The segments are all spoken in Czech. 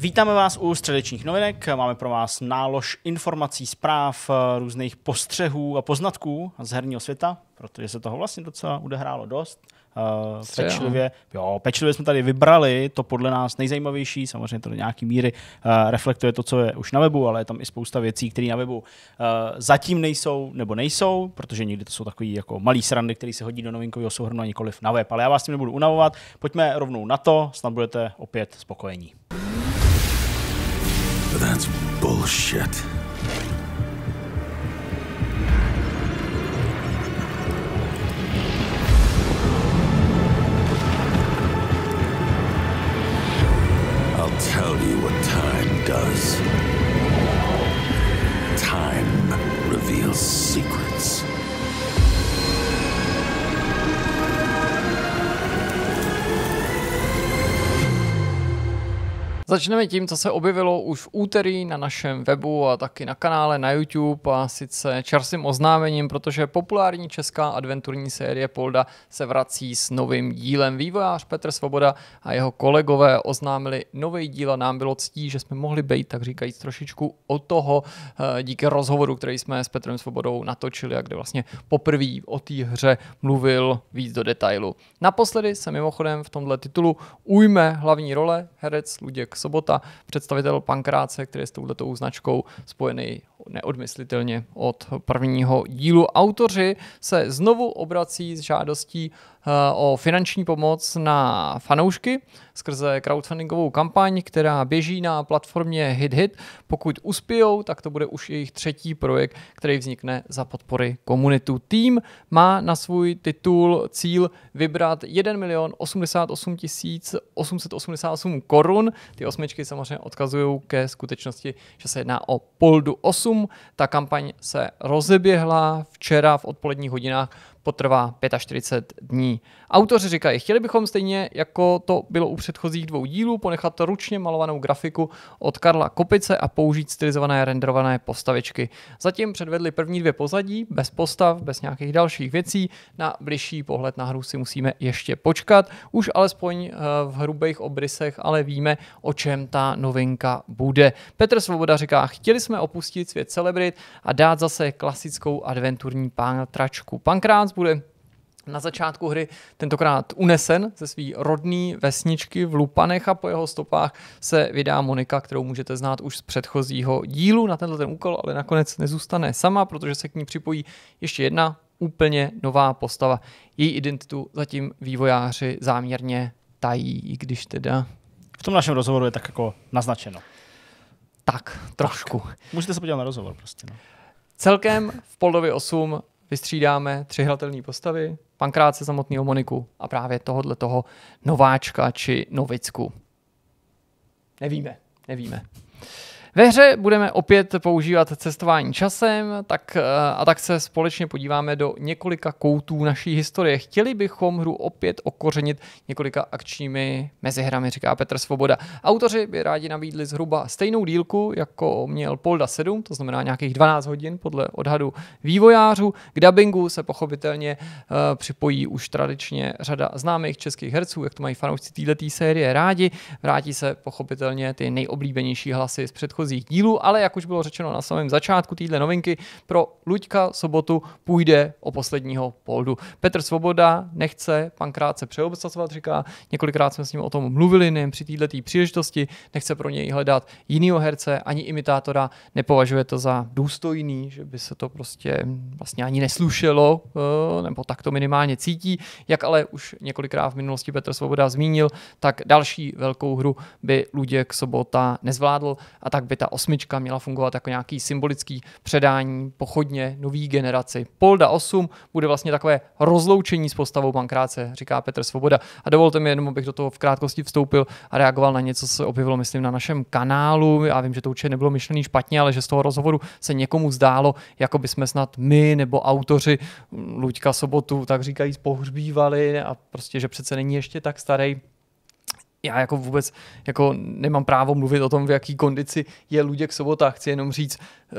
Vítáme vás u středečních novinek. Máme pro vás nálož informací, zpráv, eh, různých postřehů a poznatků z herního světa, protože se toho vlastně docela udehrálo dost. Uh, pečlivě, jo, pečlivě jsme tady vybrali to podle nás nejzajímavější, samozřejmě to do nějaké míry uh, reflektuje to, co je už na webu, ale je tam i spousta věcí, které na webu uh, zatím nejsou nebo nejsou, protože někdy to jsou takový jako malý srandy, které se hodí do novinkového souhrnu a nikoliv na web. Ale já vás tím nebudu unavovat, pojďme rovnou na to, snad budete opět spokojení. That's bullshit. I'll tell you what time does. Time reveals secrets. Začneme tím, co se objevilo už v úterý na našem webu a taky na kanále na YouTube a sice čerstvým oznámením, protože populární česká adventurní série Polda se vrací s novým dílem. Vývojář Petr Svoboda a jeho kolegové oznámili nový díl a nám bylo ctí, že jsme mohli být, tak říkajíc, trošičku o toho eh, díky rozhovoru, který jsme s Petrem Svobodou natočili a kde vlastně poprvé o té hře mluvil víc do detailu. Naposledy se mimochodem v tomhle titulu ujme hlavní role herec Luděk Sobota, představitel Pankráce, který je s touhletou značkou spojený neodmyslitelně od prvního dílu. Autoři se znovu obrací s žádostí o finanční pomoc na fanoušky skrze crowdfundingovou kampaň, která běží na platformě HitHit. Pokud uspějou, tak to bude už jejich třetí projekt, který vznikne za podpory komunitu. Tým má na svůj titul cíl vybrat 1 milion 88 888 korun. Ty osmičky samozřejmě odkazují ke skutečnosti, že se jedná o Poldu 8. Ta kampaň se rozeběhla včera v odpoledních hodinách potrvá 45 dní. Autoři říkají, chtěli bychom stejně, jako to bylo u předchozích dvou dílů, ponechat ručně malovanou grafiku od Karla Kopice a použít stylizované renderované postavičky. Zatím předvedli první dvě pozadí, bez postav, bez nějakých dalších věcí. Na bližší pohled na hru si musíme ještě počkat. Už alespoň eh, v hrubých obrysech, ale víme, o čem ta novinka bude. Petr Svoboda říká, chtěli jsme opustit svět celebrit a dát zase klasickou adventurní pántračku. Pankrát nás bude na začátku hry tentokrát unesen ze své rodné vesničky v Lupanech a po jeho stopách se vydá Monika, kterou můžete znát už z předchozího dílu na tenhle ten úkol, ale nakonec nezůstane sama, protože se k ní připojí ještě jedna úplně nová postava. Její identitu zatím vývojáři záměrně tají, i když teda... V tom našem rozhovoru je tak jako naznačeno. Tak, trošku. Tak. Můžete se podívat na rozhovor prostě. No. Celkem v Poldovi 8 vystřídáme tři hratelné postavy, Pankráce samotného Moniku a právě tohohle toho nováčka či novicku. Nevíme, nevíme. Ve hře budeme opět používat cestování časem tak, eh, a tak se společně podíváme do několika koutů naší historie. Chtěli bychom hru opět okořenit několika akčními mezihrami, říká Petr Svoboda. Autoři by rádi nabídli zhruba stejnou dílku, jako měl Polda 7, to znamená nějakých 12 hodin podle odhadu vývojářů. K dubbingu se pochopitelně uh, připojí už tradičně řada známých českých herců, jak to mají fanoušci této série rádi. Vrátí se pochopitelně ty nejoblíbenější hlasy z předchozí předchozích dílů, ale jak už bylo řečeno na samém začátku téhle novinky, pro Luďka Sobotu půjde o posledního poldu. Petr Svoboda nechce pankrátce přeobstacovat, říká, několikrát jsme s ním o tom mluvili, nejen při této příležitosti, nechce pro něj hledat jinýho herce, ani imitátora, nepovažuje to za důstojný, že by se to prostě vlastně ani neslušelo, eh, nebo tak to minimálně cítí. Jak ale už několikrát v minulosti Petr Svoboda zmínil, tak další velkou hru by Luděk Sobota nezvládl a tak by ta osmička měla fungovat jako nějaký symbolický předání pochodně nový generaci. Polda 8 bude vlastně takové rozloučení s postavou Pankráce, říká Petr Svoboda. A dovolte mi jenom, abych do toho v krátkosti vstoupil a reagoval na něco, co se objevilo, myslím, na našem kanálu. Já vím, že to určitě nebylo myšlený špatně, ale že z toho rozhovoru se někomu zdálo, jako by jsme snad my nebo autoři Luďka Sobotu, tak říkají, pohřbívali a prostě, že přece není ještě tak starý já jako vůbec jako nemám právo mluvit o tom, v jaký kondici je Luděk Sobota. Chci jenom říct, uh,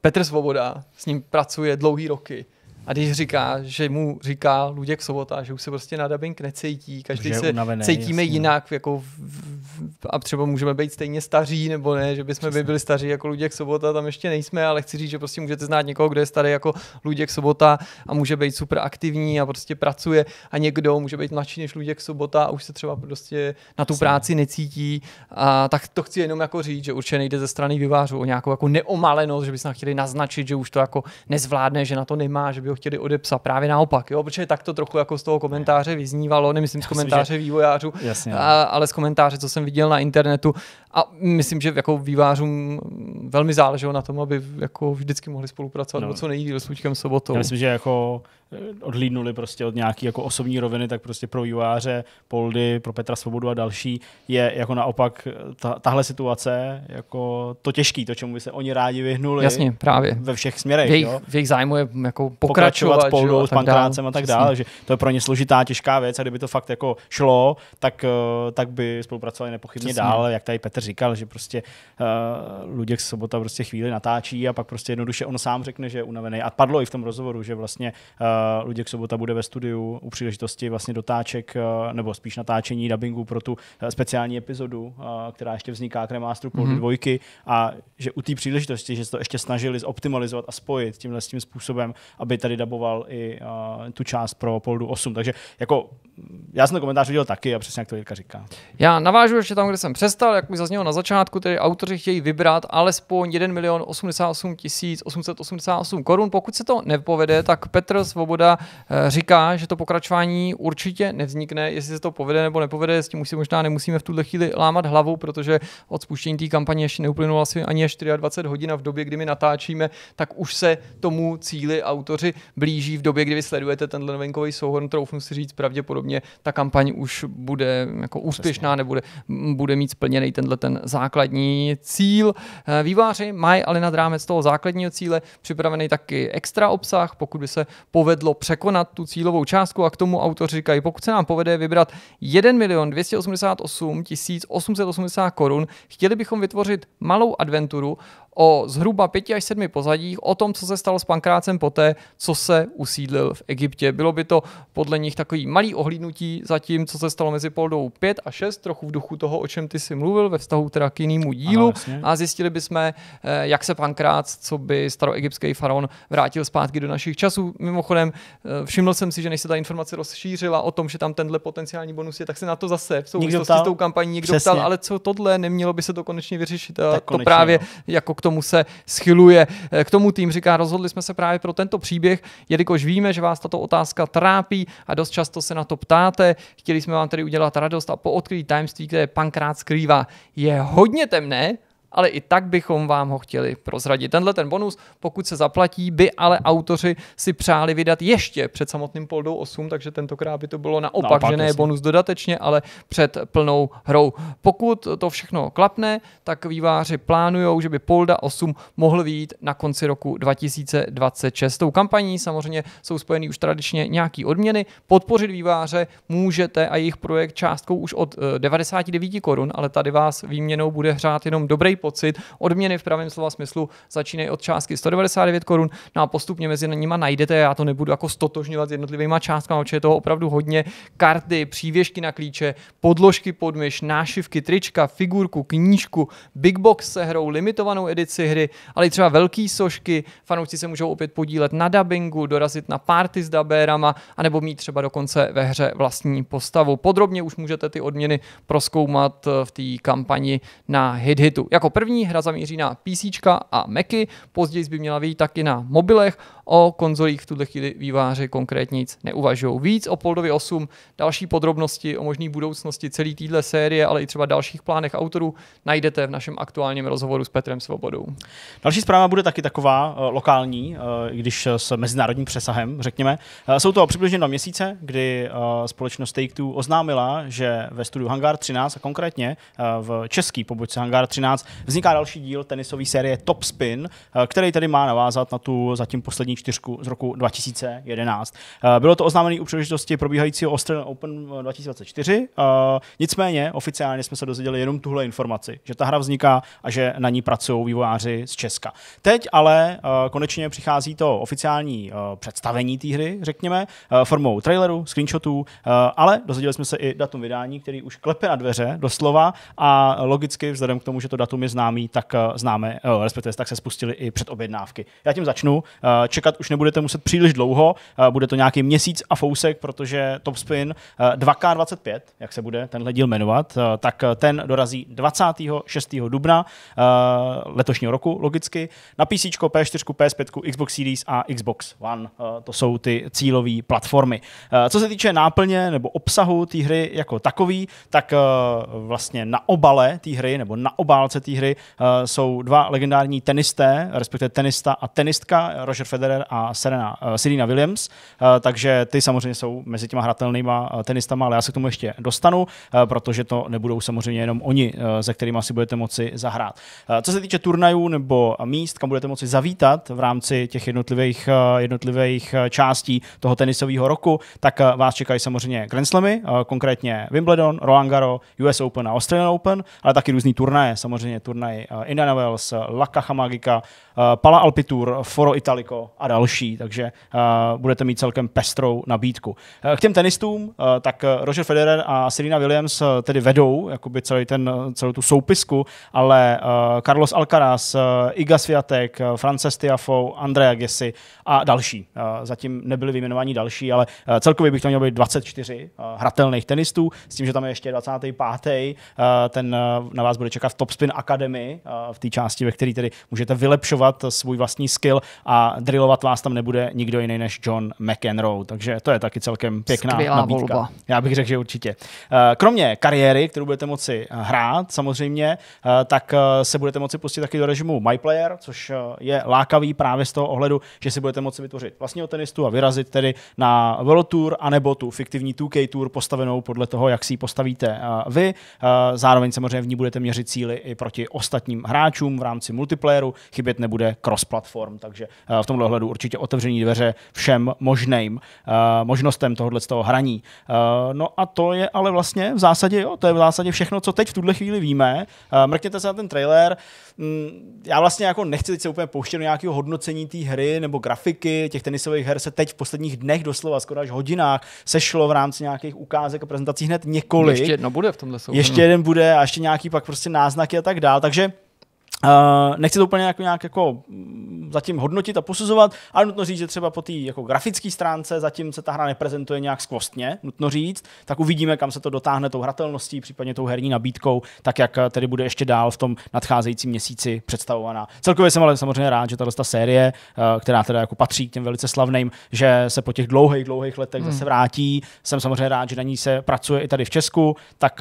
Petr Svoboda s ním pracuje dlouhý roky. A když říká, že mu říká Luděk Sobota, že už se prostě na dubbing necítí, každý se unavený, cítíme jasný. jinak, jako v, v, a třeba můžeme být stejně staří, nebo ne, že bychom by byli staří jako Luděk Sobota, tam ještě nejsme, ale chci říct, že prostě můžete znát někoho, kdo je starý jako Luděk Sobota a může být super aktivní a prostě pracuje a někdo může být mladší než Luděk Sobota a už se třeba prostě na tu práci necítí. A tak to chci jenom jako říct, že určitě nejde ze strany vyvářů o nějakou jako neomalenost, že bychom chtěli naznačit, že už to jako nezvládne, že na to nemá, že by ho chtěli odepsat. Právě naopak, jo, protože tak to trochu jako z toho komentáře vyznívalo, nemyslím z komentáře myslím, vývojářů, Jasně, a, no. ale z komentáře, co jsem viděl na internetu. A myslím, že jako vývářům velmi záleželo na tom, aby jako vždycky mohli spolupracovat no. nebo co nejdíl s Lučkem Sobotou. Já myslím, že jako odhlídnuli prostě od nějaký jako osobní roviny, tak prostě pro výváře, Poldy, pro Petra Svobodu a další je jako naopak eh, ta, tahle situace jako to těžký, to, čemu by se oni rádi vyhnuli. Jasně, právě. Ve všech směrech. V jejich, jo? V jejich zájmu je jako pokračovat, pokračovat s Poldou, s Pankrácem a tak dále, že to je pro ně složitá, těžká věc a kdyby to fakt jako šlo, tak, eh, tak by spolupracovali nepochybně dál, jak tady Petr říkal, že prostě uh, Luděk Sobota prostě chvíli natáčí a pak prostě jednoduše on sám řekne, že je unavený a padlo i v tom rozhovoru, že vlastně uh, Luděk Sobota bude ve studiu u příležitosti vlastně dotáček, eh, nebo spíš natáčení dubbingu pro tu eh, speciální epizodu, eh, která ještě vzniká k remástru mm-hmm. dvojky a že u té příležitosti, že se to ještě snažili zoptimalizovat a spojit tímhle tím způsobem, aby tady daboval i tu část pro Poldu 8. Takže jako já jsem ten komentář udělal taky a přesně jak to Jirka říká. Já navážu ještě tam, kde jsem přestal, jak už zaznělo na začátku, tedy autoři chtějí vybrat alespoň 1 milion 88 888 korun. Pokud se to nepovede, tak Petr Svoboda Svoboda eh, říká, že to pokračování určitě nevznikne, jestli se to povede nebo nepovede, s tím už si možná nemusíme v tuhle chvíli lámat hlavu, protože od spuštění té kampaně ještě neuplynulo asi ani 24 hodin a v době, kdy my natáčíme, tak už se tomu cíli autoři blíží v době, kdy vy sledujete tenhle novinkový souhrn, troufnu si říct, pravděpodobně ta kampaň už bude jako úspěšná, nebude bude mít splněný tenhle ten základní cíl. Eh, Výváři mají ale nad rámec toho základního cíle připravený taky extra obsah, pokud by se povedlo povedlo překonat tu cílovou částku a k tomu autoři říkají, pokud se nám povede vybrat 1 milion 288 880 korun, chtěli bychom vytvořit malou adventuru o zhruba pěti až sedmi pozadích, o tom, co se stalo s Pankrácem poté, co se usídlil v Egyptě. Bylo by to podle nich takový malý ohlídnutí za tím, co se stalo mezi Poldou 5 a 6, trochu v duchu toho, o čem ty si mluvil ve vztahu teda k jinému dílu. Ano, a zjistili bychom, eh, jak se Pankrác, co by staroegyptský faraon vrátil zpátky do našich časů. Mimochodem, eh, všiml jsem si, že než se ta informace rozšířila o tom, že tam tenhle potenciální bonus je, tak se na to zase v souvislosti s tou kampaní někdo Přesně. ptal, ale co tohle, nemělo by se to konečně vyřešit. A tak to konečně, právě jo. No. jako k tomu se schyluje. Eh, k tomu tým říká, rozhodli jsme se právě pro tento příběh, jelikož víme, že vás tato otázka trápí a dost často se na to ptáte. Chtěli jsme vám tedy udělat radost a poodkrýt tajemství, které pankrát skrývá. Je hodně temné, ale i tak bychom vám ho chtěli prozradit. Tenhle ten bonus, pokud se zaplatí, by ale autoři si přáli vydat ještě před samotným Poldou 8, takže tentokrát by to bylo naopak, naopak že ne jasný. bonus dodatečně, ale před plnou hrou. Pokud to všechno klapne, tak výváři plánují, že by Polda 8 mohl vyjít na konci roku 2026. tou kampaní samozřejmě jsou spojeny už tradičně nějaký odměny. Podpořit výváře můžete a jejich projekt částkou už od 99 eh, korun, ale tady vás výměnou bude hrát jenom dobrý pocit. Odměny v pravém slova smyslu začínají od částky 199 korun, no a postupně mezi nimi najdete, já to nebudu jako stotožňovat s jednotlivými částkami, protože je toho opravdu hodně, karty, přívěšky na klíče, podložky pod myš, nášivky, trička, figurku, knížku, big box se hrou, limitovanou edici hry, ale i třeba velký sošky, fanoušci se můžou opět podílet na dubbingu, dorazit na party s dabérama, anebo mít třeba dokonce ve hře vlastní postavu. Podrobně už můžete ty odměny proskoumat eh, v té kampani na HitHitu. Jako jako první hra zamíří na PC a Macy, později by měla vyjít taky na mobilech. O konzolích v tuhle chvíli výváři konkrétně nic neuvažují. Víc o Poldovi 8, další podrobnosti o možné budoucnosti celé téhle série, ale i třeba dalších plánech autorů najdete v našem aktuálním rozhovoru s Petrem Svobodou. Další zpráva bude taky taková eh, lokální, eh, když s mezinárodním přesahem, řekněme. Eh, jsou to přibližně dva měsíce, kdy společnost Take-Two oznámila, že ve studiu Hangar 13 a konkrétně v český pobočce Hangar 13 vzniká další díl tenisové série Top Spin, který tedy má navázat na tu zatím poslední čtyřku z roku 2011. Eh, bylo to oznámené u příležitosti probíhajícího Australian Open 2024, eh, eh, nicméně oficiálně jsme se dozvěděli jenom tuhle informaci, že ta hra vzniká a že na ní pracují vývojáři z Česka. Teď ale konečně přichází to oficiální představení té hry, řekněme, formou traileru, screenshotů, ale dozvěděli jsme se i datum vydání, který už klepe na dveře doslova a logicky vzhledem k tomu, že to datum je známý, tak známe, respektive tak se spustili i předobjednávky. Já tím začnu. Čeká čekat už nebudete muset příliš dlouho, eh, bude to nějaký měsíc a fousek, protože Top Spin 2K25, eh, jak se bude tenhle díl jmenovat, eh, tak ten dorazí 26. dubna letošního roku, logicky, na PC, PS4, PS5, Xbox Series a Xbox One. To jsou ty cílové platformy. Co se týče náplně nebo obsahu té hry jako takový, tak vlastně na obale té hry nebo na obálce té hry jsou dva legendární tenisté, respektive tenista a tenistka, Roger Federer Federer a Serena, uh, Serena Williams, uh, takže ty samozřejmě jsou mezi těma hratelnýma eh, tenistama, ale já se k tomu ještě dostanu, uh, protože to nebudou samozřejmě jenom oni, uh, se kterými si budete moci zahrát. Uh, co se týče turnajů nebo míst, kam budete moci zavítat v rámci těch jednotlivých, uh, jednotlivých částí toho tenisového roku, tak uh, vás čekají samozřejmě Grand Slamy, uh, konkrétně Wimbledon, Roland Garo, US Open a Australian Open, ale taky různý turnaje, samozřejmě turnaje uh, Indiana Wells, La Caja Magica, uh, Pala Alpitur, Foro Italico a další, takže uh, budete mít celkem pestrou nabídku. Eh, k těm tenistům, uh, tak Roger Federer a Serena Williams uh, tedy vedou jakoby celý ten, celou tu soupisku, ale uh, Carlos Alcaraz, uh, Iga Swiatek, uh, Frances Tiafoe, Andrea Gessi a další. Uh, zatím nebyly vyjmenováni další, ale uh, celkově bych to měl být 24 uh, hratelných tenistů, s tím, že tam je ještě 25. Uh, ten uh, na vás bude čekat v Topspin Academy uh, v té části, ve které tedy můžete vylepšovat svůj vlastní skill a drillovat stylovat vás tam nebude nikdo jiný než John McEnroe, takže to je taky celkem pěkná Skvělá nabídka. Volba. Já bych řekl, že určitě. Eh, kromě kariéry, kterou budete moci eh, hrát samozřejmě, eh, tak se budete moci pustit taky do režimu MyPlayer, což je lákavý právě z toho ohledu, že si budete moci vytvořit vlastního tenistu a vyrazit tedy na World Tour anebo tu fiktivní 2K Tour postavenou podle toho, jak si ji postavíte vy. Zároveň samozřejmě v ní budete měřit cíly i proti ostatním hráčům v rámci multiplayeru, chybět nebude cross-platform, takže v tomhle pohledu určitě otevřený dveře všem možným eh, možnostem tohohle z toho hraní. Eh, no a to je ale vlastně v zásadě, jo, to je v zásadě všechno, co teď v tuhle chvíli víme. Eh, mrkněte se na ten trailer. Mm, já vlastně jako nechci teď se úplně pouštět do nějakého hodnocení té hry nebo grafiky. Těch tenisových her se teď v posledních dnech doslova, skoro až hodinách, sešlo v rámci nějakých ukázek a prezentací hned několik. Ještě jedno bude v tomhle souhlasu. Ještě jeden bude a ještě nějaký pak prostě náznaky a tak dál. Takže Uh, nechci to úplně jako nějak jako mm, zatím hodnotit a posuzovat, ale nutno říct, že třeba po té jako grafické stránce zatím se ta hra neprezentuje nějak skvostně, nutno říct, tak uvidíme, kam se to dotáhne tou hratelností, případně tou herní nabídkou, tak jak eh, tedy bude ještě dál v tom nadcházejícím měsíci představovaná. Celkově jsem ale samozřejmě rád, že tahle ta série, eh, která teda jako patří k těm velice slavným, že se po těch dlouhých, dlouhých letech hmm. zase vrátí. Jsem samozřejmě rád, že na ní se pracuje i tady v Česku, tak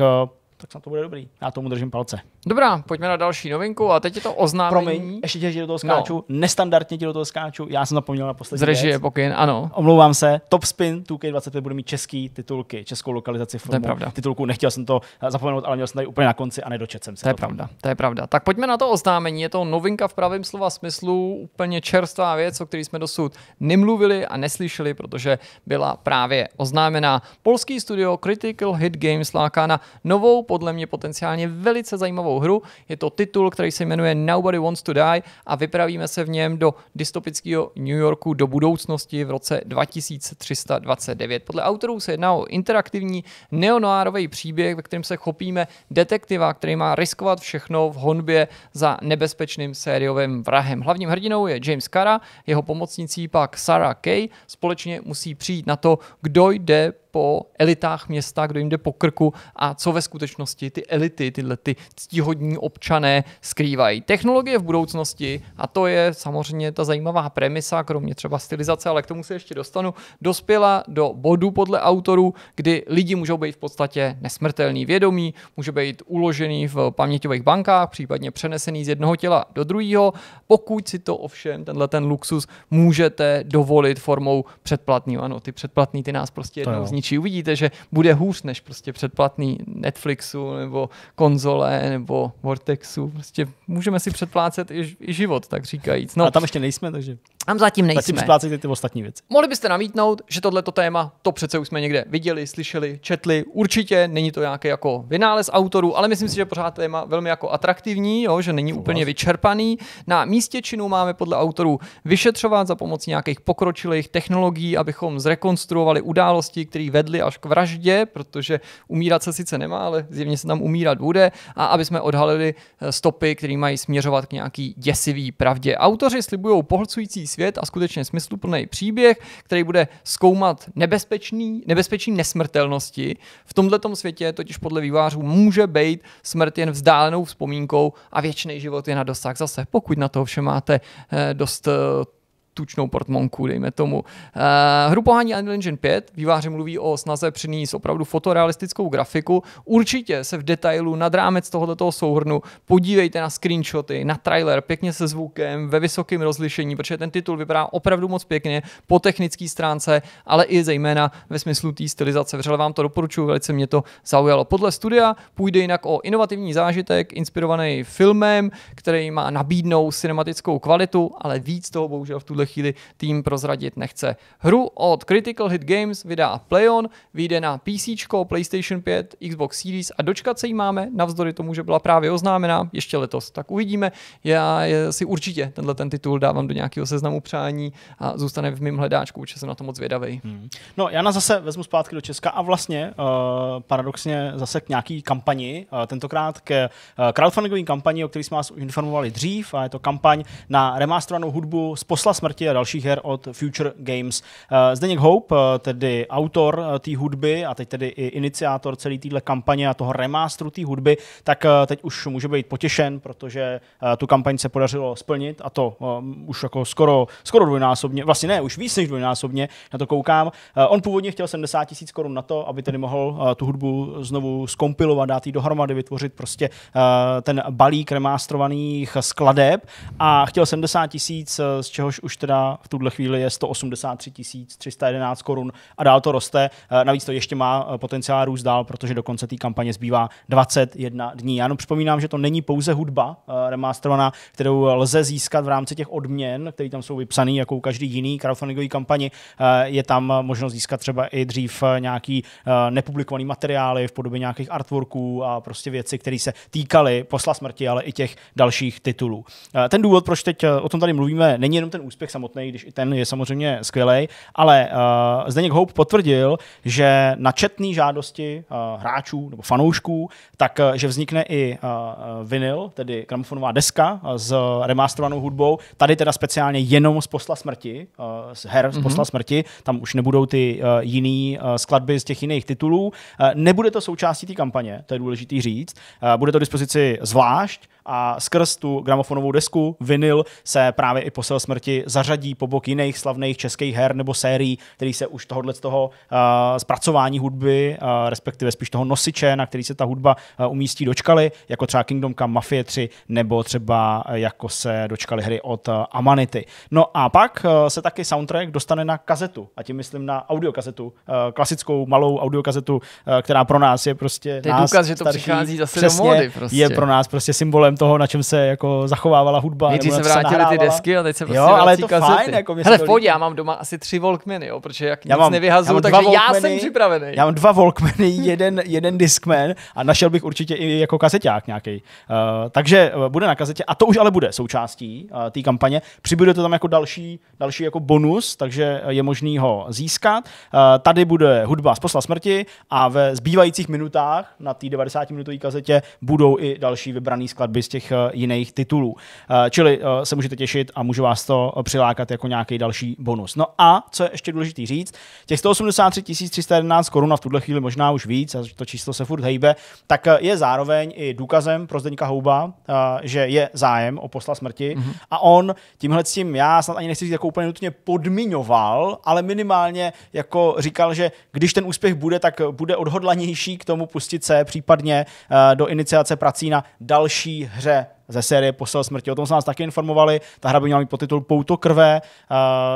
tak snad to bude dobrý. Já tomu držím palce. Dobrá, pojďme na další novinku a teď je to oznámení. Promiň, ještě tě do toho no. skáču, no. nestandardně ti do toho skáču, já jsem zapomněl na poslední Z režie věc. pokyn, ano. Omlouvám se, Top Spin 2K25 bude mít český titulky, českou lokalizaci filmu. To je pravda. Titulku, nechtěl jsem to zapomenout, ale měl jsem tady úplně na konci a nedočet jsem se. To je pravda, tom. to je pravda. Tak pojďme na to oznámení, je to novinka v pravém slova smyslu, úplně čerstvá věc, o které jsme dosud nemluvili a neslyšeli, protože byla právě oznámená Polský studio Critical Hit Games láká na novou, podle mě potenciálně velice zajímavou novou hru. Je to titul, který se jmenuje Nobody Wants to Die a vypravíme se v něm do dystopického New Yorku do budoucnosti v roce 2329. Podle autorů se jedná o interaktivní neonoárový příběh, ve kterém se chopíme detektiva, který má riskovat všechno v honbě za nebezpečným sériovým vrahem. Hlavním hrdinou je James Cara, jeho pomocnicí pak Sarah Kay. Společně musí přijít na to, kdo jde po elitách města, kdo jim jde po krku a co ve skutečnosti ty elity, tyhle ty ctihodní občané skrývají. Technologie v budoucnosti, a to je samozřejmě ta zajímavá premisa, kromě třeba stylizace, ale k tomu se ještě dostanu, dospěla do bodu podle autorů, kdy lidi můžou být v podstatě nesmrtelný vědomí, může být uložený v paměťových bankách, případně přenesený z jednoho těla do druhého, pokud si to ovšem tenhle ten luxus můžete dovolit formou předplatného. Ano, ty předplatný ty nás prostě jednou zničí řidiči. Uvidíte, že bude hůř než prostě předplatný Netflixu nebo konzole nebo Vortexu. Prostě můžeme si předplácet i, i život, tak říkajíc. No. A tam ještě nejsme, takže... Tam zatím nejsme. Zatím splácejte ty ostatní věci. Mohli byste namítnout, že tohleto téma, to přece už jsme někde viděli, slyšeli, četli. Určitě není to nějaký jako vynález autorů, ale myslím si, že pořád téma velmi jako atraktivní, jo, že není úplně vyčerpaný. Na místě činu máme podle autorů vyšetřovat za pomocí nějakých pokročilých technologií, abychom zrekonstruovali události, které vedly až k vraždě, protože umírat se sice nemá, ale zjevně se tam umírat bude, a aby jsme odhalili eh, stopy, které mají směřovat k nějaký děsivý pravdě. Autoři slibují pohlcující svět a skutečně smysluplný příběh, který bude zkoumat nebezpečný, nebezpečí nesmrtelnosti. V tomto světě totiž podle vývářů může být smrt jen vzdálenou vzpomínkou a věčný život je na dosah zase, pokud na to vše máte eh, dost eh, tučnou portmonku, dejme tomu. Uh, hru pohání Unreal Engine 5, výváři mluví o snaze přinést opravdu fotorealistickou grafiku. Určitě se v detailu nad rámec tohoto souhrnu podívejte na screenshoty, na trailer, pěkně se zvukem, ve vysokém rozlišení, protože ten titul vypadá opravdu moc pěkně po technické stránce, ale i zejména ve smyslu té stylizace. Vřele vám to doporučuji, velice mě to zaujalo. Podle studia půjde jinak o inovativní zážitek inspirovaný filmem, který má nabídnou cinematickou kvalitu, ale víc toho bohužel v tuhle chvíli tým prozradit nechce. Hru od Critical Hit Games vydá PlayOn, vyjde na PC, PlayStation 5, Xbox Series a dočkat se jí máme, navzdory tomu, že byla právě oznámena ještě letos. Tak uvidíme. Já si určitě tenhle ten titul dávám do nějakého seznamu přání a zůstane v mém hledáčku, protože jsem na to moc vědavý. Hmm. No, já na zase vezmu zpátky do Česka a vlastně uh, paradoxně zase k nějaký kampani, uh, tentokrát k uh, eh, crowdfundingové kampani, o které jsme vás informovali dřív, a je to kampaň na remasterovanou hudbu z posla smrti smrti a dalších her od Future Games. Eh, Zdeněk Hope, eh, tedy autor eh, té hudby a teď tedy i iniciátor celé téhle kampaně a toho remástru té hudby, tak teď už může být potěšen, protože tu kampaň se podařilo splnit a to už jako skoro, skoro dvojnásobně, vlastně ne, už víc než dvojnásobně, na to koukám. On původně chtěl 70 tisíc korun na to, aby tedy mohl tu hudbu znovu skompilovat, dát ji dohromady, vytvořit prostě ten balík remástrovaných skladeb a chtěl 70 tisíc, z čehož už tedy teda v tuhle chvíli je 183 311 korun a dál to roste. Eh, navíc to ještě má eh, potenciál růst dál, protože do konce té kampaně zbývá 21 dní. Já jenom připomínám, že to není pouze hudba eh, remasterovaná, kterou lze získat v rámci těch odměn, které tam jsou vypsané, jako u každý jiný crowdfundingové kampani. Je tam možnost získat třeba i dřív nějaký nepublikovaný materiály v podobě nějakých artworků a prostě věci, které se týkaly posla smrti, ale i těch dalších titulů. Ten důvod, proč teď o tom tady mluvíme, není jenom ten úspěch samotný, když i ten je samozřejmě skvělý, ale uh, Zdeněk Hope potvrdil, že na četné žádosti uh, hráčů nebo fanoušků, tak uh, že vznikne i uh, vinyl, tedy gramofonová deska uh, s remasterovanou hudbou, tady teda speciálně jenom z posla smrti, uh, z her z mm-hmm. posla smrti, tam už nebudou ty uh, jiný uh, skladby z těch jiných titulů. Uh, nebude to součástí té kampaně, to je důležité říct. Uh, bude to dispozici zvlášť, a skrz tu gramofonovou desku vinyl se právě i posel smrti zařadí po bok jiných slavných českých her nebo sérií, který se už tohohle z toho uh, eh, zpracování hudby, uh, respektive spíš toho nosiče, na který se ta hudba uh, eh, umístí, dočkali, jako třeba Kingdom Come Mafia 3 nebo třeba jako se dočkali hry od Amanity. No a pak se taky soundtrack dostane na kazetu, a tím myslím na audiokazetu, klasickou malou audiokazetu, která pro nás je prostě. To je nás, důkaz, že to starší, přichází zase přesně, do módy. Prostě. Je pro nás prostě symbolem toho, na čem se jako zachovávala hudba. Nejdřív se vrátili ty desky a teď se prostě jo, ale to kazety. fajn, jako Hele, v já mám doma asi tři Walkmany, jo, protože jak já nic mám, nevyhazuju, takže Walkmany, já jsem připravený. Já mám dva Walkmany, jeden, jeden Discman a našel bych určitě i jako kazeták nějaký. Uh, eh, takže eh, bude na kazetě a to už ale bude součástí uh, té kampaně. Přibude to tam jako další, další jako bonus, takže je možný ho získat. Uh, tady bude hudba z posla smrti a ve zbývajících minutách na té 90 minutové kazetě budou i další vybrané skladby z těch eh, jiných titulů. Eh, čili eh, se můžete těšit a může vás to přilákat jako nějaký další bonus. No a co je ještě důležité říct, těch 183 311 korun a v tuhle chvíli možná už víc, a to číslo se furt hejbe, tak je zároveň i důkazem pro Zdeňka Houba, že je zájem o posla smrti mm-hmm. a on tímhle s tím, já snad ani nechci říct jako úplně nutně podmiňoval, ale minimálně jako říkal, že když ten úspěch bude, tak bude odhodlanější k tomu pustit se případně do iniciace prací na další hře ze série Posel smrti. O tom jsme nás taky informovali. Ta hra by měla mít podtitul Pouto krve. Eh,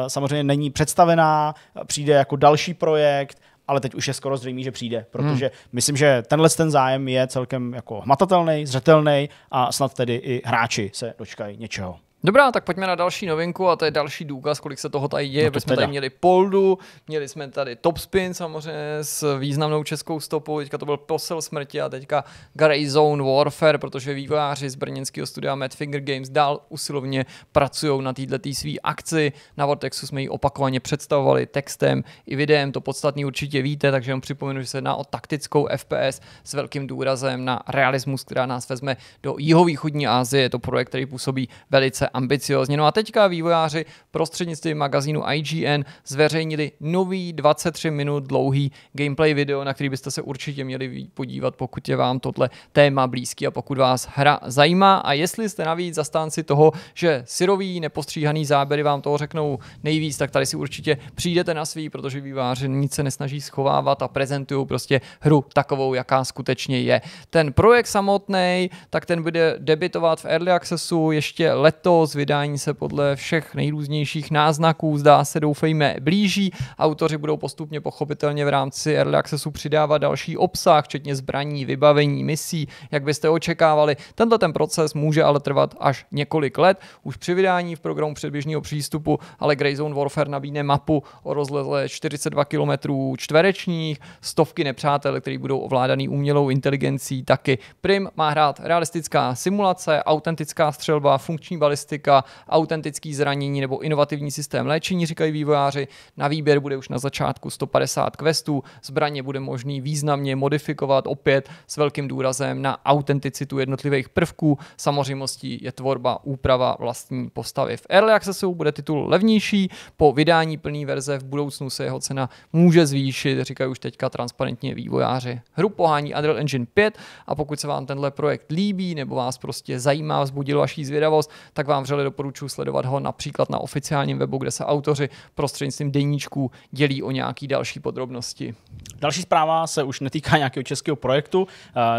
samozřejmě není představená, přijde jako další projekt, ale teď už je skoro zřejmé, že přijde, protože hmm. myslím, že tenhle ten zájem je celkem jako hmatatelný, zřetelný a snad tedy i hráči se dočkají něčeho. Dobrá, tak pojďme na další novinku a to je další důkaz, kolik se toho tady děje. No to jsme tady měli Poldu, měli jsme tady Topspin samozřejmě s významnou českou stopou, teďka to byl Posel smrti a teďka Greyzone Warfare, protože vývojáři z brněnského studia Madfinger Games dál usilovně pracují na této své akci. Na Vortexu jsme ji opakovaně představovali textem i videem, to podstatný určitě víte, takže vám připomenu, že se jedná o taktickou FPS s velkým důrazem na realismus, která nás vezme do jihovýchodní Asie. Je to projekt, který působí velice ambiciozně. No a teďka vývojáři prostřednictvím magazínu IGN zveřejnili nový 23 minut dlouhý gameplay video, na který byste se určitě měli podívat, pokud je vám tohle téma blízký a pokud vás hra zajímá. A jestli jste navíc zastánci toho, že syrový, nepostříhaný záběry vám toho řeknou nejvíc, tak tady si určitě přijdete na svý, protože výváři nic se nesnaží schovávat a prezentují prostě hru takovou, jaká skutečně je. Ten projekt samotný, tak ten bude debitovat v Early Accessu ještě letos Letos vydání se podle všech nejrůznějších náznaků, zdá se, doufejme, blíží. Autoři budou postupně pochopitelně v rámci Early Accessu přidávat další obsah, včetně zbraní, vybavení, misí, jak byste očekávali. Tento ten proces může ale trvat až několik let. Už při vydání v programu předběžného přístupu ale Greyzone Warfare nabídne mapu o rozleze 42 km čtverečních, stovky nepřátel, který budou ovládaný umělou inteligencí taky. Prim má hrát realistická simulace, autentická střelba, funkční balisty diagnostika, autentický zranění nebo inovativní systém léčení, říkají vývojáři. Na výběr bude už na začátku 150 questů, zbraně bude možný významně modifikovat opět s velkým důrazem na autenticitu jednotlivých prvků. Samozřejmostí je tvorba, úprava vlastní postavy. V Early Accessu bude titul levnější, po vydání plné verze v budoucnu se jeho cena může zvýšit, říkají už teďka transparentně vývojáři. Hru pohání Unreal Engine 5 a pokud se vám tenhle projekt líbí nebo vás prostě zajímá, vzbudil vaší zvědavost, tak vám vám vřele doporučuji sledovat ho například na oficiálním webu, kde se autoři prostřednictvím deníčků dělí o nějaký další podrobnosti. Další zpráva se už netýká nějakého českého projektu,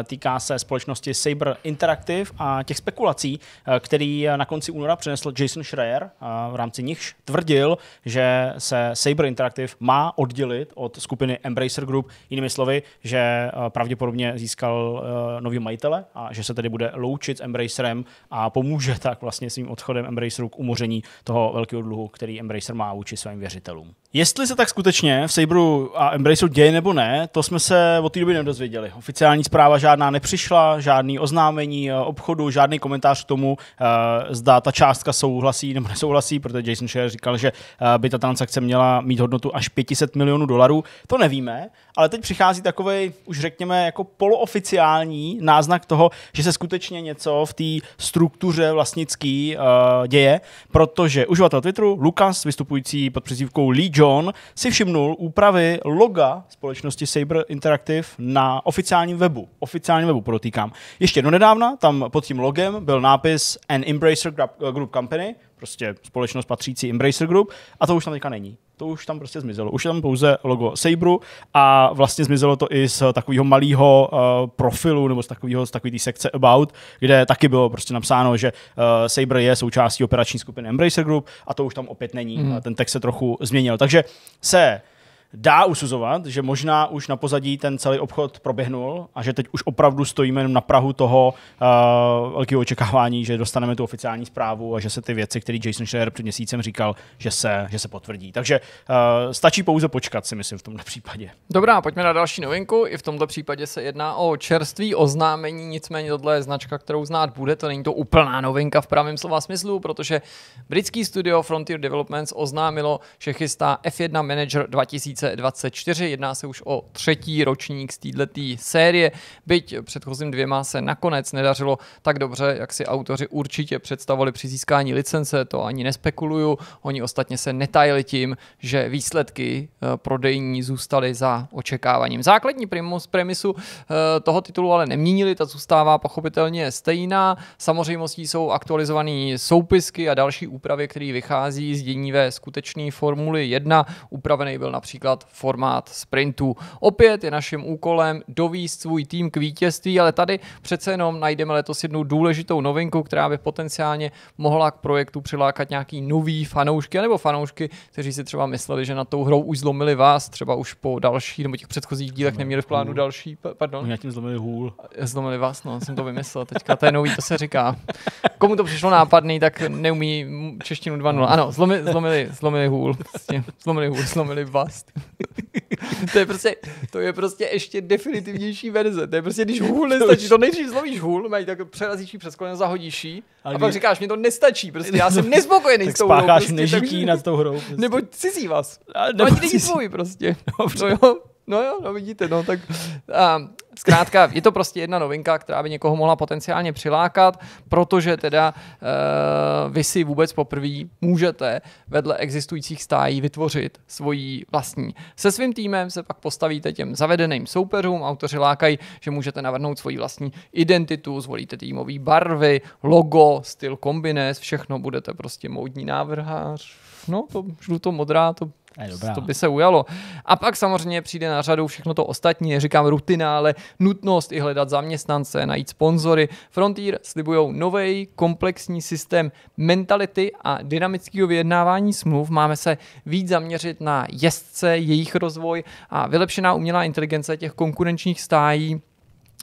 eh, týká se společnosti Saber Interactive a těch spekulací, eh, který na konci února přinesl Jason Schreier, eh, v rámci nichž tvrdil, že se Saber Interactive má oddělit od skupiny Embracer Group, jinými slovy, že pravděpodobně získal nový majitele a že se tedy bude loučit s Embracerem a pomůže tak vlastně svým odchodem Embraceru k umoření toho velkého dluhu, který Embracer má vůči svým věřitelům. Jestli se tak skutečně v Sabru a Embraceu děje nebo ne, to jsme se od té doby nedozvěděli. Oficiální zpráva žádná nepřišla, žádný oznámení eh, obchodu, žádný komentář k tomu, eh, zda ta částka souhlasí nebo nesouhlasí, protože Jason Scher říkal, že eh, by ta transakce měla mít hodnotu až 500 milionů dolarů. To nevíme, ale teď přichází takový, už řekněme, jako polooficiální náznak toho, že se skutečně něco v té struktuře vlastnický děje, protože uživatel Twitteru Lukas, vystupující pod přezdívkou Lee John si všimnul úpravy loga společnosti Saber Interactive na oficiálním webu. Oficiálním webu protýkám. Ještě do nedávna tam pod tím logem byl nápis An Embracer Group Company, prostě společnost patřící Embracer Group a to už tam teďka není. To už tam prostě zmizelo. Už je tam pouze logo Sabru a vlastně zmizelo to i z takového malého uh, profilu nebo z takového z takové sekce About, kde taky bylo prostě napsáno, že uh, eh, Sabre je součástí operační skupiny Embracer Group a to už tam opět není. Mm. Ten text se trochu změnil. Takže se dá usuzovat, že možná už na pozadí ten celý obchod proběhnul a že teď už opravdu stojíme na Prahu toho uh, velkého očekávání, že dostaneme tu oficiální zprávu a že se ty věci, které Jason Schreier před měsícem říkal, že se, že se potvrdí. Takže uh, stačí pouze počkat, si myslím, v tomto případě. Dobrá, pojďme na další novinku. I v tomto případě se jedná o čerství oznámení, nicméně tohle je značka, kterou znát bude. To není to úplná novinka v pravém slova smyslu, protože britský studio Frontier Developments oznámilo, že chystá F1 Manager 2000 2024. Jedná se už o třetí ročník z této série, byť předchozím dvěma se nakonec nedařilo tak dobře, jak si autoři určitě představovali při získání licence, to ani nespekuluju. Oni ostatně se netajili tím, že výsledky eh, prodejní zůstaly za očekáváním. Základní primus, premisu eh, toho titulu ale neměnili, ta zůstává pochopitelně stejná. Samozřejmostí jsou aktualizované soupisky a další úpravy, které vychází z dění ve skutečné Formuli 1. Upravený byl například vybrat formát sprintu. Opět je naším úkolem dovíst svůj tým k vítězství, ale tady přece jenom najdeme letos jednu důležitou novinku, která by potenciálně mohla k projektu přilákat nějaký nový fanoušky, nebo fanoušky, kteří si třeba mysleli, že na tou hrou už zlomili vás, třeba už po další nebo těch předchozích dílech neměli v plánu další, pardon. Já tím zlomili hůl. Zlomili vás, no, jsem to vymyslel teďka, to je nový, to se říká. Komu to přišlo nápadný, tak neumí češtinu 2.0. Ano, zlomili, zlomili, zlomili hůl, prostě. zlomili hůl, zlomili vás. to je prostě, to je prostě ještě definitivnější verze. To je prostě, když hůl nestačí, to nejdřív zlovíš hůl, mají tak přerazíš přes koleno, zahodíš jí, a, a pak říkáš, mě to nestačí, prostě já jsem nespokojený s tou hrou. Prostě, nežití tak, nad tou hrou. Prostě. Nebo cizí vás. A, no, nebo cizí. není tvůj prostě. Dobře. No, jo, No jo, no vidíte, no tak a, zkrátka je to prostě jedna novinka, která by někoho mohla potenciálně přilákat, protože teda e, vy si vůbec poprvé můžete vedle existujících stájí vytvořit svoji vlastní. Se svým týmem se pak postavíte těm zavedeným soupeřům, autoři lákají, že můžete navrhnout svoji vlastní identitu, zvolíte týmové barvy, logo, styl kombinéz, všechno budete prostě módní návrhář, no to žluto modrá, to dobrá. To by se ujalo. A pak samozřejmě přijde na řadu všechno to ostatní, neříkám rutina, ale nutnost i hledat zaměstnance, najít sponzory. Frontier slibují nový komplexní systém mentality a dynamického vyjednávání smluv. Máme se víc zaměřit na jezdce, jejich rozvoj a vylepšená umělá inteligence těch konkurenčních stájí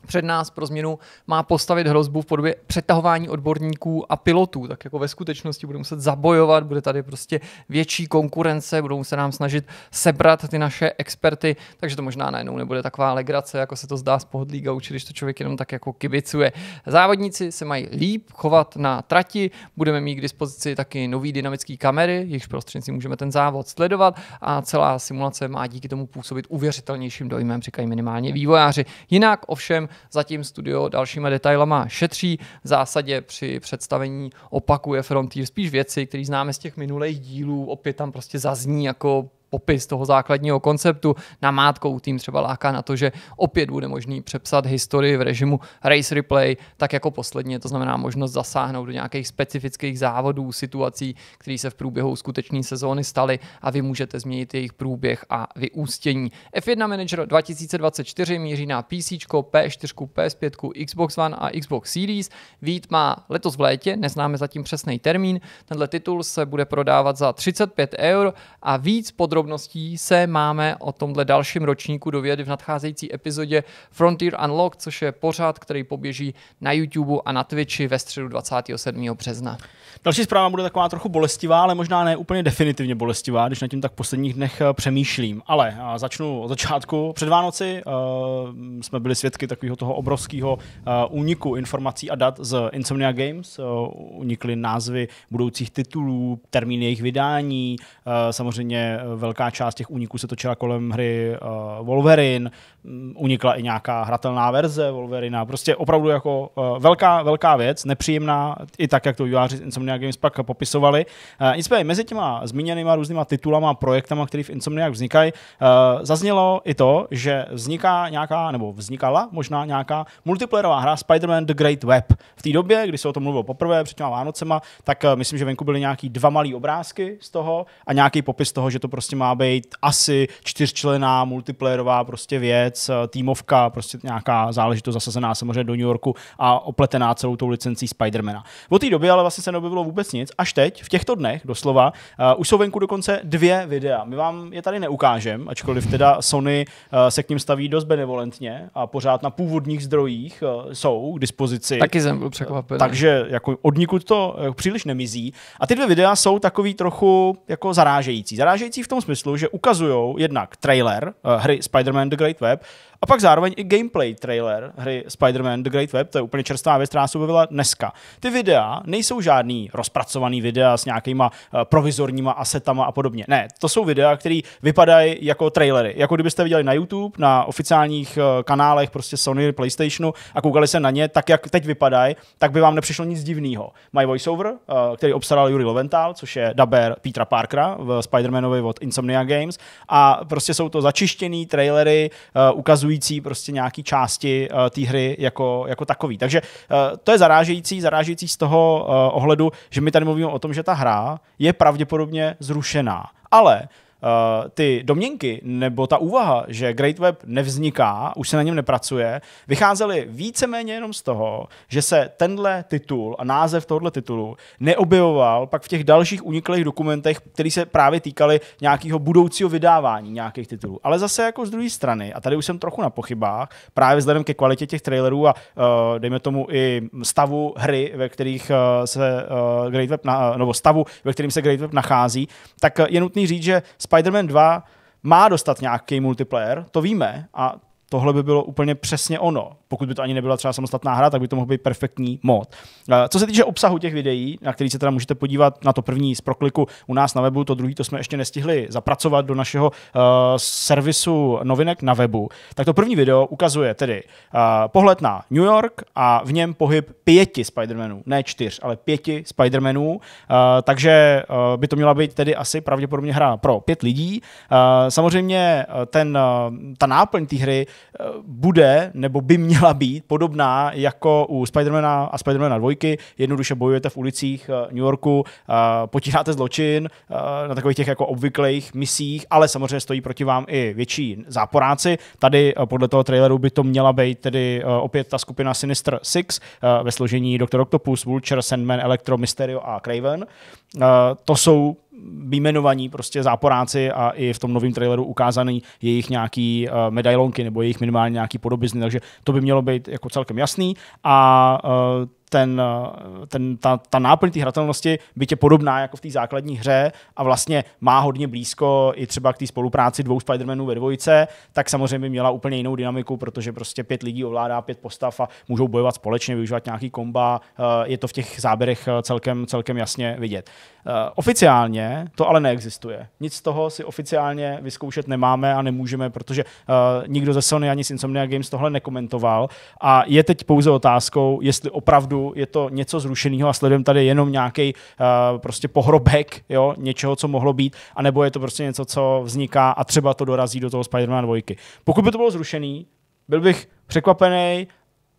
před nás pro změnu má postavit hrozbu v podobě přetahování odborníků a pilotů, tak jako ve skutečnosti budeme muset zabojovat, bude tady prostě větší konkurence, budou se nám snažit sebrat ty naše experty, takže to možná najednou nebude taková legrace, jako se to zdá z pohodlí gauči, když to člověk jenom tak jako kibicuje. Závodníci se mají líp chovat na trati, budeme mít k dispozici taky nový dynamické kamery, jejichž prostřednictvím můžeme ten závod sledovat a celá simulace má díky tomu působit uvěřitelnějším dojmem, říkají minimálně vývojáři. Jinak ovšem Zatím studio dalšíma detailama šetří. V zásadě při představení opakuje Frontier spíš věci, které známe z těch minulých dílů. Opět tam prostě zazní jako popis toho základního konceptu. Namátkou tým třeba láká na to, že opět bude možný přepsat historii v režimu race replay, tak jako posledně, to znamená možnost zasáhnout do nějakých specifických závodů, situací, které se v průběhu skutečné sezóny staly a vy můžete změnit jejich průběh a vyústění. F1 Manager 2024 míří na PC, P4, PS5, Xbox One a Xbox Series. Vít má letos v létě, neznáme zatím přesný termín, tenhle titul se bude prodávat za 35 eur a víc podrobně podrobností se máme o tomhle dalším ročníku dovědět v nadcházející epizodě Frontier Unlock, což je pořád, který poběží na YouTube a na Twitchi ve středu 27. března. Další zpráva bude taková trochu bolestivá, ale možná ne úplně definitivně bolestivá, když na tím tak v posledních dnech eh, přemýšlím. Ale eh, začnu od začátku. Před Vánoci uh, jsme byli svědky takového toho obrovského uh, úniku informací a dat z Insomnia Games. Uh, unikly názvy budoucích titulů, termíny jejich vydání, uh, samozřejmě velmi velká část těch úniků se točila kolem hry uh, Wolverine, mm, unikla i nějaká hratelná verze Wolverina, prostě opravdu jako uh, velká, velká věc, nepříjemná, i tak, jak to výváři Insomnia Games pak popisovali. Uh, nicméně mezi těma zmíněnýma různýma titulama a projektama, které v Insomniac vznikají, uh, zaznělo i to, že vzniká nějaká, nebo vznikala možná nějaká multiplayerová hra Spider-Man The Great Web. V té době, kdy se o tom mluvilo poprvé před těma Vánocema, tak uh, myslím, že venku byly nějaký dva malý obrázky z toho a nějaký popis toho, že to prostě má být asi čtyřčlená multiplayerová prostě věc, eh, týmovka, prostě nějaká záležitost zasazená samozřejmě do New Yorku a opletená celou tou licencí Spidermana. v té době ale vlastně se neobjevilo vůbec nic, až teď, v těchto dnech doslova, uh, už jsou venku dokonce dvě videa. My vám je tady neukážem, ačkoliv teda Sony uh, se k ním staví dost benevolentně a pořád na původních zdrojích uh, jsou k dispozici. Taky jsem byl překvapen. Takže jako odnikud to uh, příliš nemizí. A ty dvě videa jsou takový trochu jako zarážející. Zarážející v tom smyslu, že ukazují jednak trailer uh, hry Spider-Man The Great Web a pak zároveň i gameplay trailer hry Spider-Man The Great Web, to je úplně čerstvá věc, která se objevila dneska. Ty videa nejsou žádný rozpracovaný videa s nějakýma uh, provizorníma asetama a podobně. Ne, to jsou videa, které vypadají jako trailery. Jako kdybyste viděli na YouTube, na oficiálních uh, kanálech prostě Sony, PlayStationu a koukali se na ně, tak jak teď vypadají, tak by vám nepřišlo nic divného. My voiceover, uh, který obsadal Juri Loventál, což je daber Petra Parkera v Spider-Manovi od Inside Insomnia Games a prostě jsou to začištěný trailery uh, ukazující prostě nějaký části uh, té hry jako, jako takový. Takže uh, to je zarážející, zarážející z toho uh, ohledu, že my tady mluvíme o tom, že ta hra je pravděpodobně zrušená. Ale Eh, ty domněnky nebo ta úvaha, že Great Web nevzniká, už se na něm nepracuje, vycházely víceméně jenom z toho, že se tenhle titul a název tohoto titulu neobjevoval pak v těch dalších uniklých dokumentech, které se právě týkaly nějakého budoucího vydávání nějakých titulů. Ale zase jako z druhé strany, a tady už jsem trochu na pochybách, právě vzhledem ke kvalitě těch trailerů a eh, dejme tomu i stavu hry, ve kterých eh, se Great Web, na, nebo stavu, ve kterým se Great Web nachází, tak je nutný říct, že Spider-Man 2 má dostat nějaký multiplayer, to víme, a tohle by bylo úplně přesně ono pokud by to ani nebyla třeba samostatná hra, tak by to mohl být perfektní mod. Eh, co se týče obsahu těch videí, na který se teda můžete podívat na to první z prokliku u nás na webu, to druhý to jsme ještě nestihli zapracovat do našeho uh, servisu novinek na webu, tak to první video ukazuje tedy uh, pohled na New York a v něm pohyb pěti Spidermanů, ne čtyř, ale pěti Spidermanů, uh, takže uh, by to měla být tedy asi pravděpodobně hra pro pět lidí. Uh, samozřejmě ten, uh, ta náplň té hry uh, bude nebo by měla měla být podobná jako u Spidermana a Spidermana dvojky. Jednoduše bojujete v ulicích eh, New Yorku, eh, potíráte zločin eh, na takových těch jako obvyklých misích, ale samozřejmě stojí proti vám i větší záporáci. Tady podle toho traileru by to měla být tedy opět ta skupina Sinister Six ve složení Dr. Octopus, Vulture, Sandman, Electro, Mysterio a Craven. Eh, to jsou výjmenovaní prostě záporáci a i v tom novém traileru ukázaný jejich nějaký eh, medailonky nebo jejich minimálně nějaký podobizny, takže to by mělo být jako celkem jasný a eh, ten, eh, ten, ta, ta náplň té hratelnosti bytě podobná jako v té základní hře a vlastně má hodně blízko i třeba k té spolupráci dvou Spider-Manů ve dvojice, tak samozřejmě měla úplně jinou dynamiku, protože prostě pět lidí ovládá pět postav a můžou bojovat společně, využívat nějaký komba, eh, je to v těch záběrech eh, celkem, celkem jasně vidět. Oficiálně to ale neexistuje. Nic z toho si oficiálně vyzkoušet nemáme a nemůžeme, protože nikdo ze Sony ani z Insomnia Games tohle nekomentoval a je teď pouze otázkou, jestli opravdu je to něco zrušeného a sledujeme tady jenom nějaký uh, eh, prostě pohrobek jo, něčeho, co mohlo být, anebo je to prostě něco, co vzniká a třeba to dorazí do toho Spider-Man 2. Pokud by to bylo zrušený, byl bych překvapený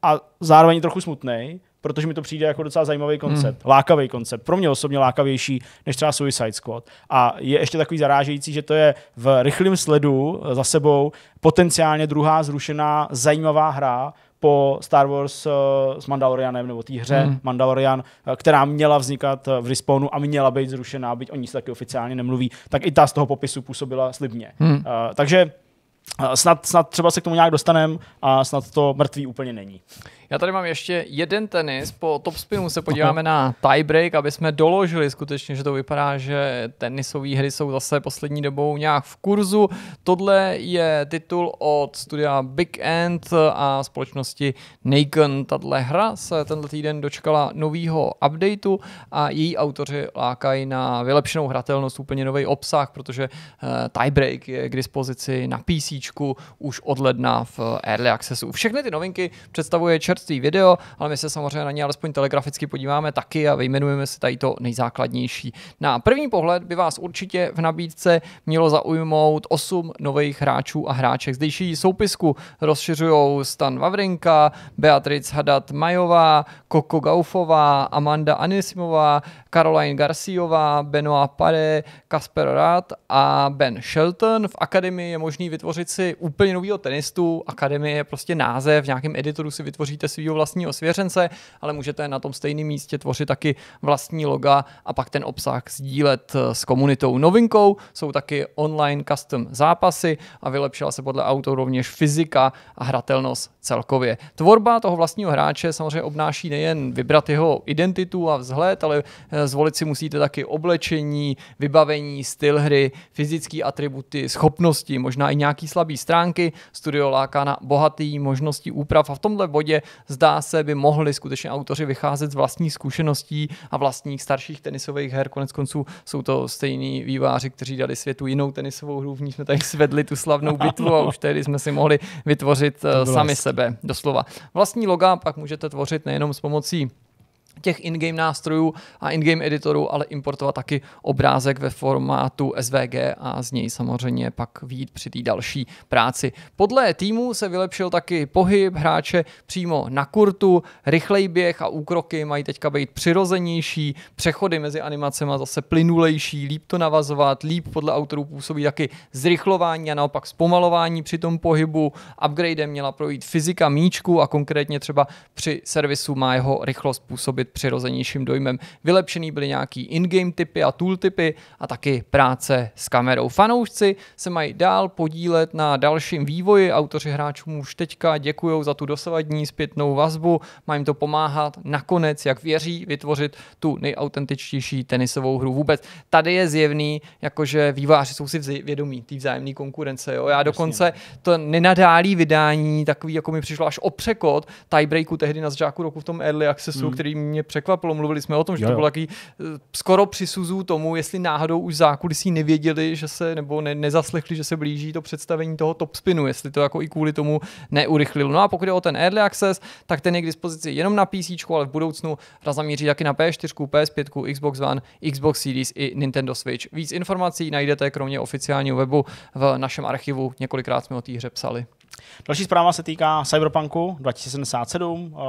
a zároveň trochu smutný, protože mi to přijde jako docela zajímavý koncept, hmm. lákavý koncept, pro mě osobně lákavější než třeba Suicide Squad. A je ještě takový zarážející, že to je v rychlém sledu za sebou potenciálně druhá zrušená zajímavá hra, po Star Wars uh, s Mandalorianem, nebo té hře hmm. Mandalorian, uh, která měla vznikat eh, v respawnu a měla být zrušená, byť o ní se taky oficiálně nemluví, tak i ta z toho popisu působila slibně. Hmm. Uh, takže snad, snad třeba se k tomu nějak dostaneme a snad to mrtvý úplně není. Já tady mám ještě jeden tenis. Po topspinu se podíváme na tiebreak, aby jsme doložili skutečně, že to vypadá, že tenisové hry jsou zase poslední dobou nějak v kurzu. Tohle je titul od studia Big End a společnosti Naken. Tato hra se tenhle týden dočkala novýho updateu a její autoři lákají na vylepšenou hratelnost, úplně nový obsah, protože eh, tiebreak je k dispozici na PC už od ledna v Early Accessu. Všechny ty novinky představuje čert čerstvý video, ale my se samozřejmě na ně alespoň telegraficky podíváme taky a vyjmenujeme si tady to nejzákladnější. Na první pohled by vás určitě v nabídce mělo zaujmout 8 nových hráčů a hráček. Zdejší soupisku rozšiřují Stan Vavrinka, Beatrice Hadat Majová, Koko Gaufová, Amanda Anisimová, Caroline Garciová, Benoit Pare, Kasper Rad a Ben Shelton. V akademii je možný vytvořit si úplně novýho tenistu. Akademie je prostě název, v nějakém editoru si vytvoříte svého vlastního svěřence, ale můžete na tom stejném místě tvořit taky vlastní loga a pak ten obsah sdílet eh, s komunitou. Novinkou jsou taky online custom zápasy a vylepšila se podle autorů rovněž fyzika a hratelnost celkově. Tvorba toho vlastního hráče samozřejmě obnáší nejen vybrat jeho identitu a vzhled, ale eh, zvolit si musíte taky oblečení, vybavení, styl hry, fyzické atributy, schopnosti, možná i nějaký slabý stránky. Studio láká na bohatý možnosti úprav a v tomhle bodě zdá se, by mohli skutečně autoři vycházet z vlastních zkušeností a vlastních starších tenisových her. Konec konců jsou to stejní výváři, kteří dali světu jinou tenisovou hru, v ní jsme tady svedli tu slavnou bitvu a už tehdy jsme si mohli vytvořit eh, sami hezky. sebe, doslova. Vlastní loga pak můžete tvořit nejenom s pomocí těch in-game nástrojů a in-game editorů, ale importovat taky obrázek ve formátu SVG a z něj samozřejmě pak výjít při té další práci. Podle týmu se vylepšil taky pohyb hráče přímo na kurtu, rychlej běh a úkroky mají teďka být přirozenější, přechody mezi animacemi zase plynulejší, líp to navazovat, líp podle autorů působí taky zrychlování a naopak zpomalování při tom pohybu. Upgrade měla projít fyzika míčku a konkrétně třeba při servisu má jeho rychlost působit přirozenějším dojmem. Vylepšený byly nějaký in-game typy a typy a taky práce s kamerou. Fanoušci se mají dál podílet na dalším vývoji. Autoři hráčům už teďka děkují za tu dosavadní zpětnou vazbu, Mají jim to pomáhat nakonec, jak věří, vytvořit tu nejautentičtější tenisovou hru vůbec. Tady je zjevný, jakože výváři jsou si vědomí té vzájemné konkurence. Jo? Já dokonce to nenadálí vydání, takový, jako mi přišlo až o překod tiebreaku tehdy na začátku roku v tom early accessu, hmm. který mě mě překvapilo. Mluvili jsme o tom, že jo, to bylo taky eh, skoro přisuzů tomu, jestli náhodou už zákulisí nevěděli, že se nebo ne, nezaslechli, že se blíží to představení toho top spinu, jestli to jako i kvůli tomu neurychlilo. No a pokud je o ten Early Access, tak ten je k dispozici jenom na PC, ale v budoucnu hra zamíří taky na P4, PS5, Xbox One, Xbox Series i Nintendo Switch. Víc informací najdete kromě oficiálního webu v našem archivu. Několikrát jsme o té hře psali. Další zpráva se týká Cyberpunku 2077, eh,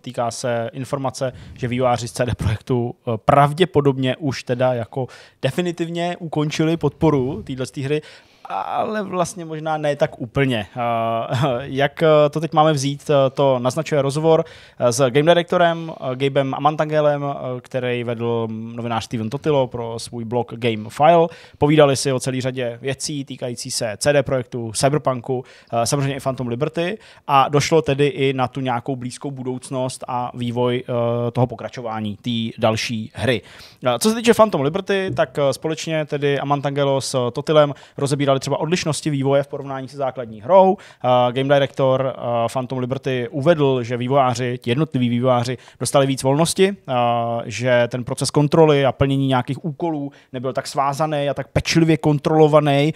týká se informace, že vývojáři z CD Projektu eh, pravděpodobně už teda jako definitivně ukončili podporu této hry ale vlastně možná ne tak úplně. Eh, eh, jak eh, to teď máme vzít, to naznačuje rozhovor s game direktorem Gabem Amantangelem, který vedl novinář Steven Totilo pro svůj blog Game File. Povídali si o celé řadě věcí týkající se CD projektu, Cyberpunku, samozřejmě i Phantom Liberty a došlo tedy i na tu nějakou blízkou budoucnost a vývoj toho pokračování té další hry. Co se týče Phantom Liberty, tak společně tedy Amantangelo s Totilem rozebírali třeba odlišnosti vývoje v porovnání se základní hrou. Uh, Game Director uh, Phantom Liberty uvedl, že vývojáři, jednotliví vývojáři, dostali víc volnosti, uh, že ten proces kontroly a plnění nějakých úkolů nebyl tak svázaný a tak pečlivě kontrolovaný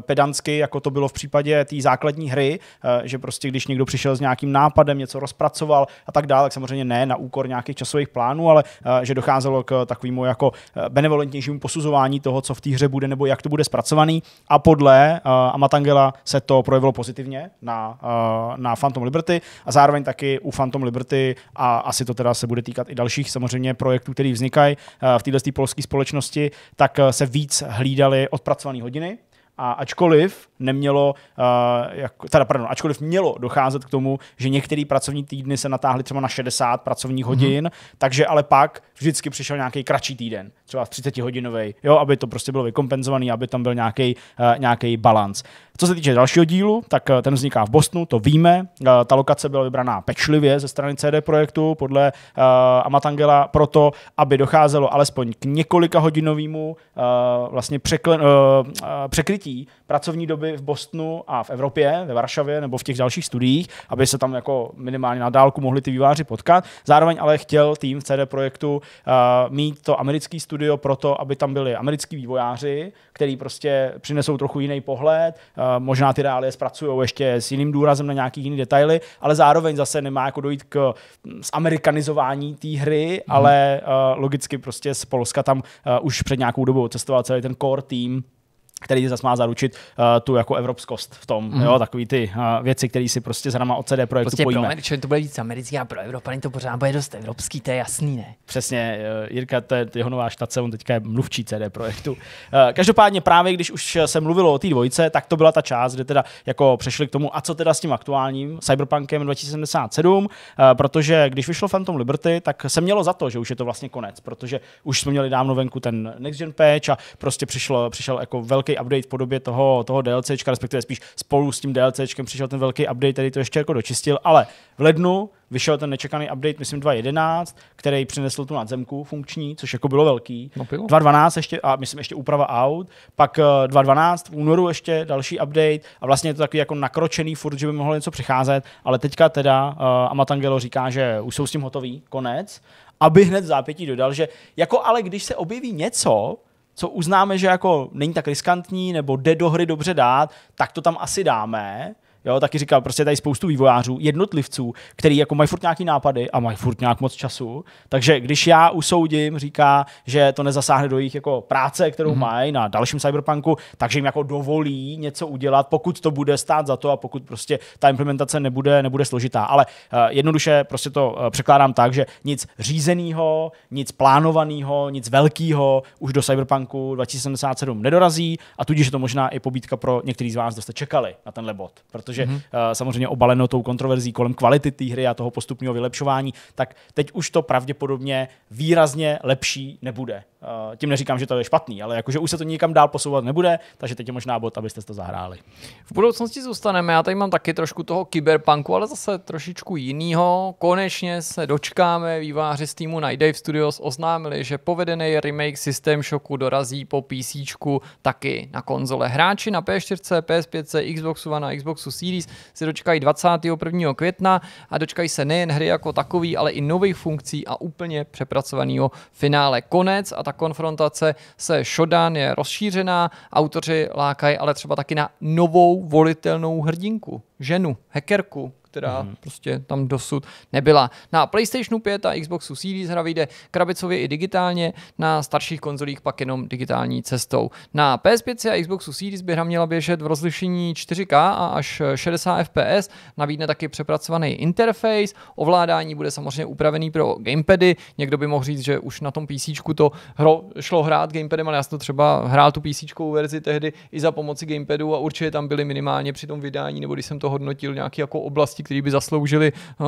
pedantsky, jako to bylo v případě té základní hry, že prostě když někdo přišel s nějakým nápadem, něco rozpracoval a tak dále, tak samozřejmě ne na úkor nějakých časových plánů, ale že docházelo k takovému jako eh, benevolentnějšímu posuzování toho, co v té hře bude nebo jak to bude zpracovaný. A podle uh, eh, Amatangela se to projevilo pozitivně na, uh, na Phantom Liberty a zároveň taky u Phantom Liberty a asi to teda se bude týkat i dalších samozřejmě projektů, které vznikají uh, v této polské společnosti, tak uh, se víc hlídali odpracované hodiny a ačkoliv nemělo, uh, jak, teda pardon, ačkoliv mělo docházet k tomu, že některé pracovní týdny se natáhly třeba na 60 pracovních mhm. hodin, mm-hmm. takže ale pak vždycky přišel nějaký kratší týden, třeba 30 hodinový, aby to prostě bylo vykompenzovaný, aby tam byl nějaký uh, eh, nějaký balans. Co se týče dalšího dílu, tak eh, ten vzniká v Bostonu, to víme. ta lokace byla vybraná pečlivě ze strany CD Projektu podle uh, Amatangela proto, aby docházelo alespoň k několika hodinovému uh, vlastně překl- uh, překrytí pracovní doby v Bostonu a v Evropě, ve Varšavě nebo v těch dalších studiích, aby se tam jako minimálně na dálku mohli ty výváři potkat. Zároveň ale chtěl tým v CD Projektu uh, mít to americký studio proto, aby tam byli americký vývojáři, který prostě přinesou trochu jiný pohled, uh, možná ty reálie zpracují ještě s jiným důrazem na nějaký jiný detaily, ale zároveň zase nemá jako dojít k mm, zamerikanizování té hry, mm. ale uh, logicky prostě z Polska tam uh, už před nějakou dobou cestoval celý ten core tým který zase má zaručit uh, tu jako evropskost v tom, mm. jo, takový ty uh, věci, které si prostě s náma od CD Projektu prostě pojíme. Pro Američany to bude víc americký a pro Evropany to pořád bude dost evropský, to je jasný, ne? Přesně, uh, Jirka, to je jeho nová štace, on teďka je mluvčí CD Projektu. Uh, každopádně právě, když už se mluvilo o té dvojce, tak to byla ta část, kde teda jako přešli k tomu, a co teda s tím aktuálním Cyberpunkem 2077, uh, protože když vyšlo Phantom Liberty, tak se mělo za to, že už je to vlastně konec, protože už jsme měli dávno venku ten Next Gen patch a prostě přišlo, přišel jako velký velký update v podobě toho, toho DLCčka, respektive spíš spolu s tím DLCčkem přišel ten velký update, který to ještě jako dočistil, ale v lednu vyšel ten nečekaný update, myslím 2.11, který přinesl tu nadzemku funkční, což jako bylo velký. No, 2.12 ještě, a myslím ještě úprava out, pak 2.12 eh, v únoru ještě další update a vlastně je to takový jako nakročený furt, že by mohlo něco přicházet, ale teďka teda uh, Amatangelo říká, že už jsou s tím hotový, konec, aby hned v zápětí dodal, že jako ale když se objeví něco, co uznáme, že jako není tak riskantní nebo jde do hry dobře dát, tak to tam asi dáme. Jo, taky říkal, prostě tady spoustu vývojářů, jednotlivců, který jako mají furt nějaký nápady a mají furt nějak moc času. Takže když já usoudím, říká, že to nezasáhne do jejich jako práce, kterou mm-hmm. mají na dalším cyberpunku, takže jim jako dovolí něco udělat, pokud to bude stát za to a pokud prostě ta implementace nebude, nebude složitá. Ale uh, jednoduše prostě to uh, překládám tak, že nic řízeného, nic plánovaného, nic velkého už do cyberpunku 2077 nedorazí a tudíž je to možná i pobídka pro některý z vás, kdo jste čekali na tenhle bod, protože protože mm-hmm. samozřejmě obaleno tou kontroverzí kolem kvality té hry a toho postupního vylepšování, tak teď už to pravděpodobně výrazně lepší nebude. Eh, tím neříkám, že to je špatný, ale jakože už se to nikam dál posouvat nebude, takže teď je možná bod, abyste to zahráli. V budoucnosti zůstaneme, já tady mám taky trošku toho kyberpunku, ale zase trošičku jinýho. Konečně se dočkáme, výváři z týmu Night Dave Studios oznámili, že povedený remake System Shocku dorazí po PC taky na konzole. Hráči na P4, PS5, Xboxu One a Xboxu C Series se dočkají 21. května a dočkají se nejen hry jako takový, ale i nových funkcí a úplně přepracovaného finále. Konec a ta konfrontace se Shodan je rozšířená, autoři lákají ale třeba taky na novou volitelnou hrdinku, ženu, hackerku, která mm. prostě tam dosud nebyla. Na PlayStationu 5 a Xboxu Series hra vyjde krabicově i digitálně, na starších konzolích pak jenom digitální cestou. Na PS5 a Xboxu Series by hra měla běžet v rozlišení 4K a až 60 FPS, nabídne taky přepracovaný interface, ovládání bude samozřejmě upravený pro gamepady, někdo by mohl říct, že už na tom PC to hro, šlo hrát gamepadem, ale já jsem to třeba hrál tu PC verzi tehdy i za pomoci gamepadu a určitě tam byly minimálně při tom vydání, nebo když jsem to hodnotil, nějaké jako oblasti, kteří by zasloužili eh,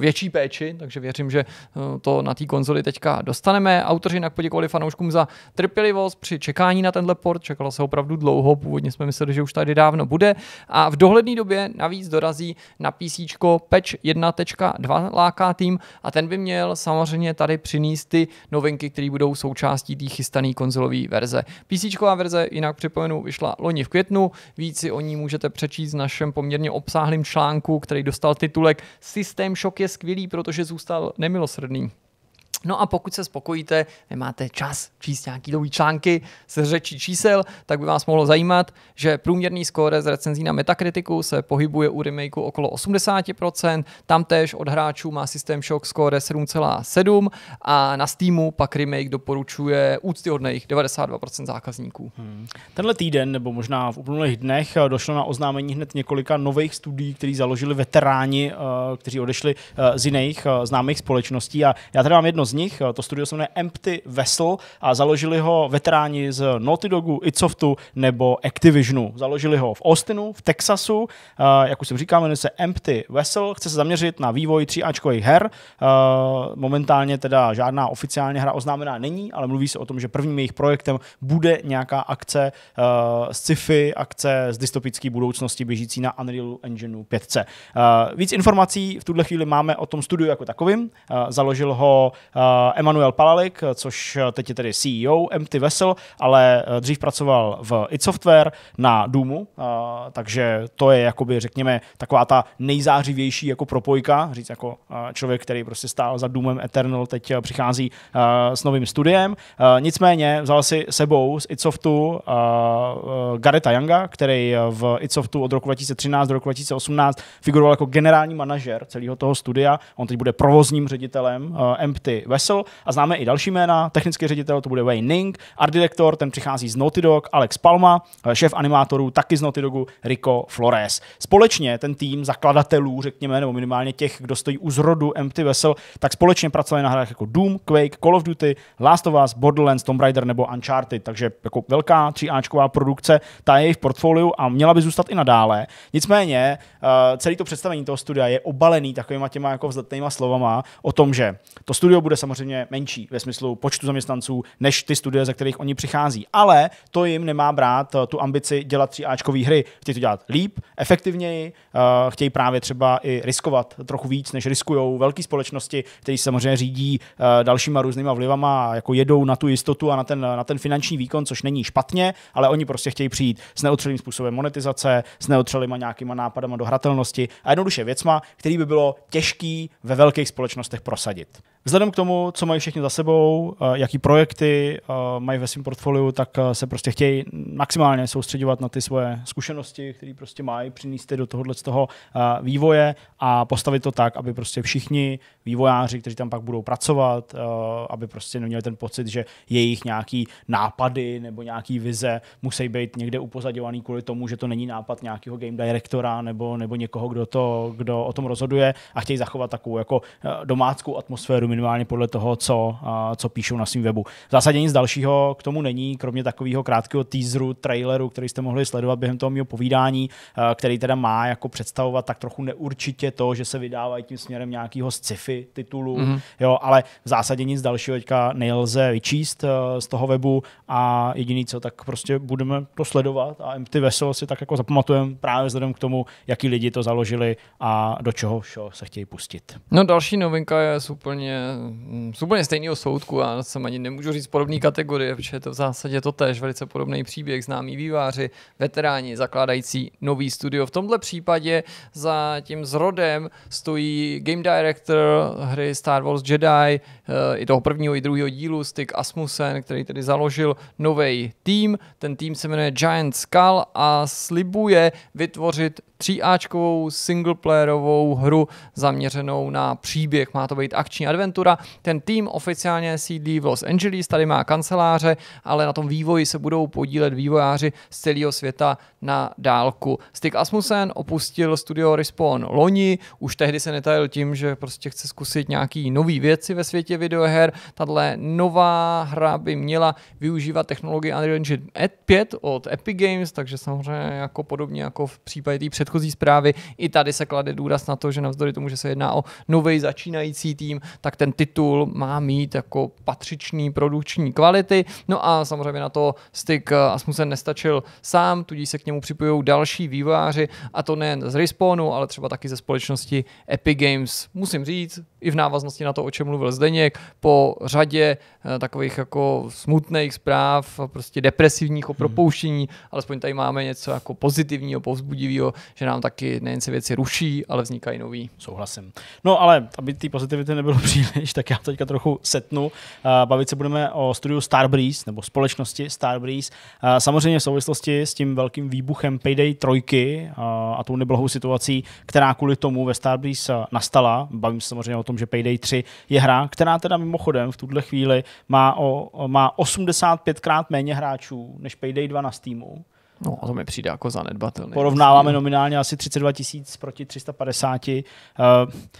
větší péči, takže věřím, že eh, to na té konzoli teďka dostaneme. Autoři jinak poděkovali fanouškům za trpělivost při čekání na tenhle port, čekalo se opravdu dlouho, původně jsme mysleli, že už tady dávno bude a v dohledné době navíc dorazí na PC patch 1.2 láká tým a ten by měl samozřejmě tady přinést ty novinky, které budou součástí té chystané konzolové verze. PC verze, jinak připomenu, vyšla loni v květnu, víc si o ní můžete přečíst v našem poměrně obsáhlém článku, který dost dostal titulek Systém šok je skvělý, protože zůstal nemilosrdný. No a pokud se spokojíte, nemáte čas číst nějaký dlouhý články z řečí čísel, tak by vás mohlo zajímat, že průměrný skóre z recenzí na Metakritiku se pohybuje u remakeu okolo 80%, tam též od hráčů má System Shock skóre 7,7 a na Steamu pak remake doporučuje úctyhodných 92% zákazníků. Hmm. Tenhle týden, nebo možná v uplynulých dnech, došlo na oznámení hned několika nových studií, které založili veteráni, eh, kteří odešli eh, z jiných eh, známých společností. A já tady mám jedno z nich. Eh, to studio se jmenuje Empty Vessel a založili ho veteráni z Naughty Dogu, Itsoftu nebo Activisionu. Založili ho v Austinu, v Texasu, eh, jak už jsem říkal, jmenuje se Empty Vessel, chce se zaměřit na vývoj 3Ačkových her. Eh, momentálně teda žádná oficiálně hra oznámená není, ale mluví se o tom, že prvním jejich projektem bude nějaká akce z sci-fi, akce z dystopické budoucnosti běžící na Unreal Engineu 5. Víc informací v tuhle chvíli máme o tom studiu jako takovým. Založil ho Eh, Emanuel Palalik, což eh, teď je tedy CEO MT Vessel, ale eh, dřív pracoval v It Software na Doomu, takže to je jakoby, řekněme, taková ta nejzářivější jako propojka, říct jako člověk, který prostě stál za Doomem Eternal, teď přichází s novým studiem. Nicméně vzal si sebou z It Softu Gareta Younga, který v It Softu od roku 2013 do roku 2018 figuroval jako generální manažer celého toho studia. On teď bude provozním ředitelem Empty Vessel a známe i další jména. Technický ředitel to bude Wayne Ning, art director, ten přichází z Naughty Dog, Alex Palma, šéf animátorů taky z Naughty Dogu, Rico Flores. Společně ten tým zakladatelů, řekněme, nebo minimálně těch, kdo stojí u zrodu Empty Vessel tak společně pracovali na hrách jako Doom, Quake, Call of Duty, Last of Us, Borderlands, Tomb Raider nebo Uncharted, takže jako velká tříáčková produkce, ta je v portfoliu a měla by zůstat i nadále. Nicméně eh, celý to představení toho studia je obalený takovýma těma jako vzletnýma slovama o tom, že to studio bude samozřejmě menší ve smyslu počtu zaměstnanců než ty studie, ze kterých oni přichází. Ale to jim nemá brát eh, tu ambici dělat 3Ačkové hry. Chtějí to dělat líp, efektivněji, eh, chtějí právě třeba i riskovat trochu víc, než riskují velké společnosti, které samozřejmě řídí eh, dalšíma různýma vlivama a jako jedou na tu jistotu a na ten, na ten finanční výkon, což není špatně, ale oni prostě chtějí přijít s neotřelým způsobem monetizace, s neotřelýma nějakýma nápadama do hratelnosti a jednoduše věcma, který by bylo těžký ve velkých společnostech prosadit. Vzhledem k tomu, co mají všichni za sebou, eh, jaký projekty eh, mají ve svém portfoliu, tak eh, se prostě chtějí maximálně soustředovat na ty svoje zkušenosti, které prostě mají, přinést do tohohle z toho vývoje a postavit to tak, aby prostě všichni vývojáři, kteří tam pak budou pracovat, aby prostě neměli ten pocit, že jejich nějaký nápady nebo nějaký vize musí být někde upozaděvaný kvůli tomu, že to není nápad nějakého game directora nebo, nebo někoho, kdo, to, kdo o tom rozhoduje a chtějí zachovat takovou jako domáckou atmosféru minimálně podle toho, co, co píšou na svém webu. V zásadě nic dalšího k tomu není, kromě takového krátkého teaseru, traileru, který jste mohli sledovat během toho mého povídání, který teda má jako představovat tak trochu neurčitě to, že se vydávají tím směrem nějakého sci-fi titulu, mm-hmm. jo, ale v zásadě nic dalšího teďka nelze vyčíst z toho webu a jediný co, tak prostě budeme to sledovat a ty Vesel si tak jako zapamatujeme právě vzhledem k tomu, jaký lidi to založili a do čeho se chtějí pustit. No další novinka je úplně Mm, z úplně stejného soudku, a jsem ani nemůžu říct podobné kategorie, protože je to v zásadě to tež velice podobný příběh, známí výváři, veteráni, zakládající nový studio. V tomhle případě za tím zrodem stojí game director hry Star Wars Jedi, eh, i toho prvního, i druhého dílu, Stick Asmussen, který tedy založil nový tým. Ten tým se jmenuje Giant Skull a slibuje vytvořit tříáčkovou singleplayerovou hru zaměřenou na příběh. Má to být akční adventura. Ten tým oficiálně sídlí v Los Angeles, tady má kanceláře, ale na tom vývoji se budou podílet vývojáři z celého světa na dálku. Stick Asmussen opustil studio Respawn loni, už tehdy se netajil tím, že prostě chce zkusit nějaký nový věci ve světě videoher. Tahle nová hra by měla využívat technologii Unreal Engine 5 od Epic Games, takže samozřejmě jako podobně jako v případě té před předchozí zprávy. I tady se klade důraz na to, že navzdory tomu, že se jedná o nový začínající tým, tak ten titul má mít jako patřičný produkční kvality. No a samozřejmě na to styk eh, Asmussen nestačil sám, tudíž se k němu připojují další vývojáři, a to nejen z Respawnu, ale třeba taky ze společnosti Epic Games. Musím říct, i v návaznosti na to, o čem mluvil Zdeněk, po řadě eh, takových jako smutných zpráv, prostě depresivních o propouštění, hmm. alespoň tady máme něco jako pozitivního, povzbudivého, že nám taky nejen se věci ruší, ale vznikají nový. Souhlasím. No ale aby ty pozitivity nebylo příliš, tak já teďka trochu setnu. Eh, bavit se budeme o studiu Starbreeze, nebo společnosti Starbreeze. Eh, samozřejmě v souvislosti s tím velkým výbuchem Payday 3 eh, a tou neblahou situací, která kvůli tomu ve Starbreeze nastala. Bavím se samozřejmě o tom, že Payday 3 je hra, která teda mimochodem v tuhle chvíli má, o, má 85krát méně hráčů než Payday 2 na Steamu No a to mi přijde jako zanedbatelný. Porovnáváme nominálně asi 32 tisíc proti 350. Uh,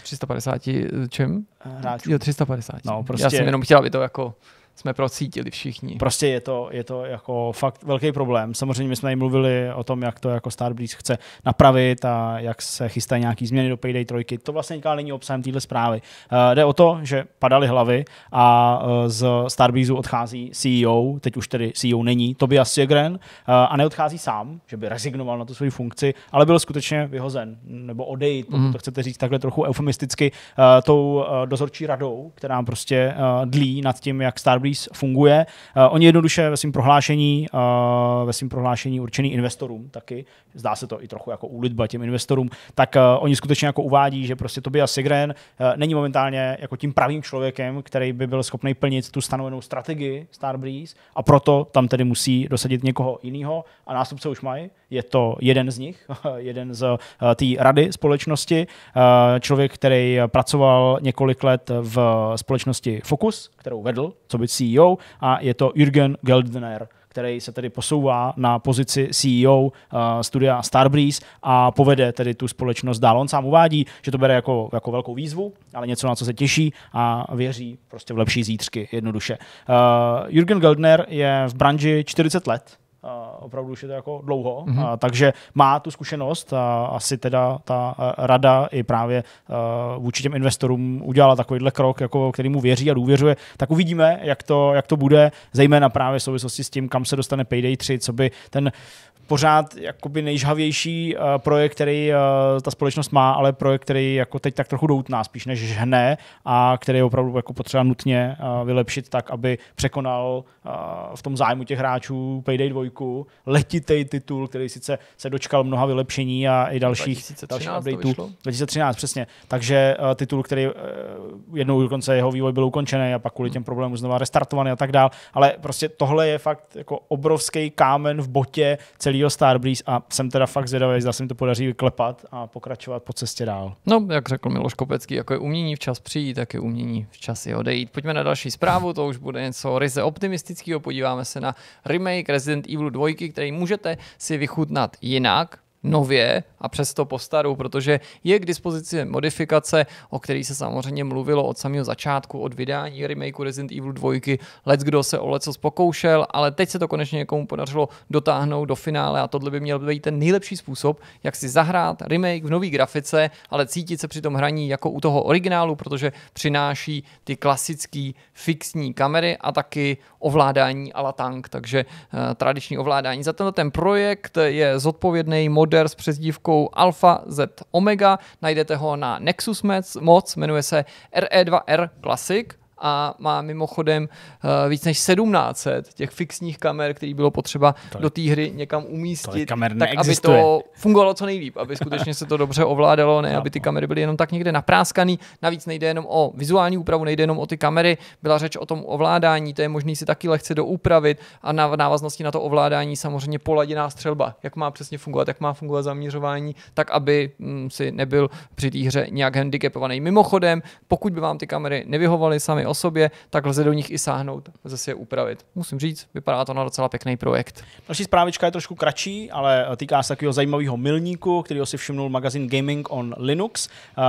350 čem? Hráčů. Jo, 350. No, prostě... Já jsem jenom chtěl, aby to jako jsme procítili všichni. Prostě je to, je to jako fakt velký problém. Samozřejmě my jsme i mluvili o tom, jak to jako Starbreeze chce napravit a jak se chystají nějaký změny do Payday 3. To vlastně není obsahem téhle zprávy. Uh, jde o to, že padaly hlavy a uh, z Starbreezu odchází CEO, teď už tedy CEO není, Tobias Segren, uh, eh, a neodchází sám, že by rezignoval na tu svoji funkci, ale byl skutečně vyhozen nebo odejít, mm. to chcete říct takhle trochu eufemisticky, uh, tou uh, dozorčí radou, která prostě uh, dlí nad tím, jak Starbreeze Coinbase funguje. Eh, oni jednoduše ve svým prohlášení, eh, ve prohlášení určený investorům taky, zdá se to i trochu jako úlitba těm investorům, tak eh, oni skutečně jako uvádí, že prostě Tobias Sigren není momentálně jako tím pravým člověkem, který by byl schopný plnit tu stanovenou strategii Starbreeze a proto tam tedy musí dosadit někoho jiného a nástupce už mají je to jeden z nich, jeden z eh, té rady společnosti, eh, člověk, který pracoval několik let v společnosti Focus, kterou vedl, co by CEO, a je to Jürgen Geldner, který se tedy posouvá na pozici CEO uh, eh, studia Starbreeze a povede tedy tu společnost dál. On sám uvádí, že to bere jako, jako velkou výzvu, ale něco, na co se těší a věří prostě v lepší zítřky, jednoduše. Uh, Jürgen Geldner je v branži 40 let, opravdu už je to jako dlouho, mm-hmm. a, mhm. takže má tu zkušenost a asi teda ta e, rada i právě uh, vůči těm investorům udělala takovýhle krok, jako který mu věří a důvěřuje, tak uvidíme, jak to, jak to bude, zejména právě v souvislosti s tím, kam se dostane Payday 3, co by ten pořád jakoby nejžhavější uh, projekt, který uh, ta společnost má, ale projekt, který jako teď tak trochu doutná spíš než žhne a který je opravdu jako potřeba nutně uh, vylepšit tak, aby překonal uh, v tom zájmu těch hráčů Payday 2, letitej titul, který sice se dočkal mnoha vylepšení a i dalších, 2013 dalších updateů. 2013, přesně. Takže uh, titul, který uh, jednou dokonce jeho vývoj byl ukončený a pak kvůli hmm. těm problémům znova restartovaný a tak dál. Ale prostě tohle je fakt jako obrovský kámen v botě celý skvělého Starbreeze a jsem teda fakt zvědavý, zda se mi to podaří vyklepat a pokračovat po cestě dál. No, jak řekl Miloš Kopecký, jako je umění včas přijít, tak je umění včas i odejít. Pojďme na další zprávu, to už bude něco ryze optimistického. Podíváme se na remake Resident Evil 2, který můžete si vychutnat jinak, nově a přesto po starou, protože je k dispozici modifikace, o který se samozřejmě mluvilo od samého začátku, od vydání remakeu Resident Evil 2. Let's kdo se o leco pokoušel, ale teď se to konečně někomu podařilo dotáhnout do finále a tohle by měl být ten nejlepší způsob, jak si zahrát remake v nový grafice, ale cítit se při tom hraní jako u toho originálu, protože přináší ty klasické fixní kamery a taky ovládání a la tank, takže uh, tradiční ovládání. Za tenhle ten projekt je zodpovědný mod dekoder s přezdívkou Alpha Z Omega. Najdete ho na Nexus Moc, jmenuje se RE2R e Classic a má mimochodem eh, víc než 1700 těch fixních kamer, které bylo potřeba tolik, do té hry někam umístit, tak neexistuje. aby to fungovalo co nejlíp, aby skutečně se to dobře ovládalo, ne aby ty kamery byly jenom tak někde napráskaný. Navíc nejde jenom o vizuální úpravu, nejde jenom o ty kamery, byla řeč o tom ovládání, to je možný si taky lehce doupravit a na, v návaznosti na to ovládání samozřejmě poladěná střelba, jak má přesně fungovat, jak má fungovat zaměřování, tak aby mm, si nebyl při té hře nějak handicapovaný. Mimochodem, pokud by vám ty kamery nevyhovovaly sami o sobě, tak lze do nich i sáhnout, lze si je upravit. Musím říct, vypadá to na docela pěkný projekt. Další zprávička je trošku kratší, ale eh, týká se takového zajímavého milníku, který si všimnul magazín Gaming on Linux. Eh,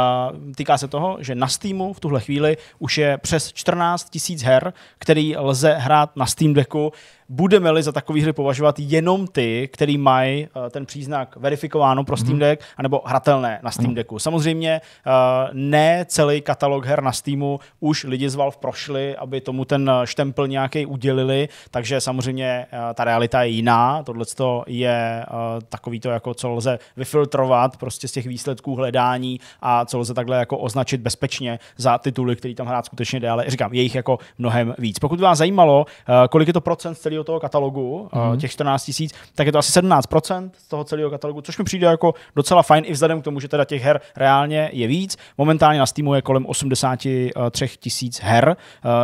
týká se toho, že na Steamu v tuhle chvíli už je přes 14 000 her, který lze hrát na Steam Decku budeme-li za takový hry považovat jenom ty, který mají eh, ten příznak verifikováno pro Steam mhm. Deck, anebo hratelné na Steam mhm. Decku. Samozřejmě eh, ne celý katalog her na Steamu už lidi z Valve prošli, aby tomu ten eh, štempel nějaký udělili, takže samozřejmě ta realita je jiná. Tohle je takový to, jako co lze vyfiltrovat prostě z těch výsledků hledání a co lze takhle jako označit bezpečně za tituly, který tam hrát skutečně jde, ale říkám, je jich jako mnohem víc. Pokud vás zajímalo, kolik je to procent z celého celého toho katalogu, mm-hmm. těch 14 tisíc, tak je to asi 17% z toho celého katalogu, což mi přijde jako docela fajn i vzhledem k tomu, že teda těch her reálně je víc. Momentálně na Steamu je kolem 83 tisíc her,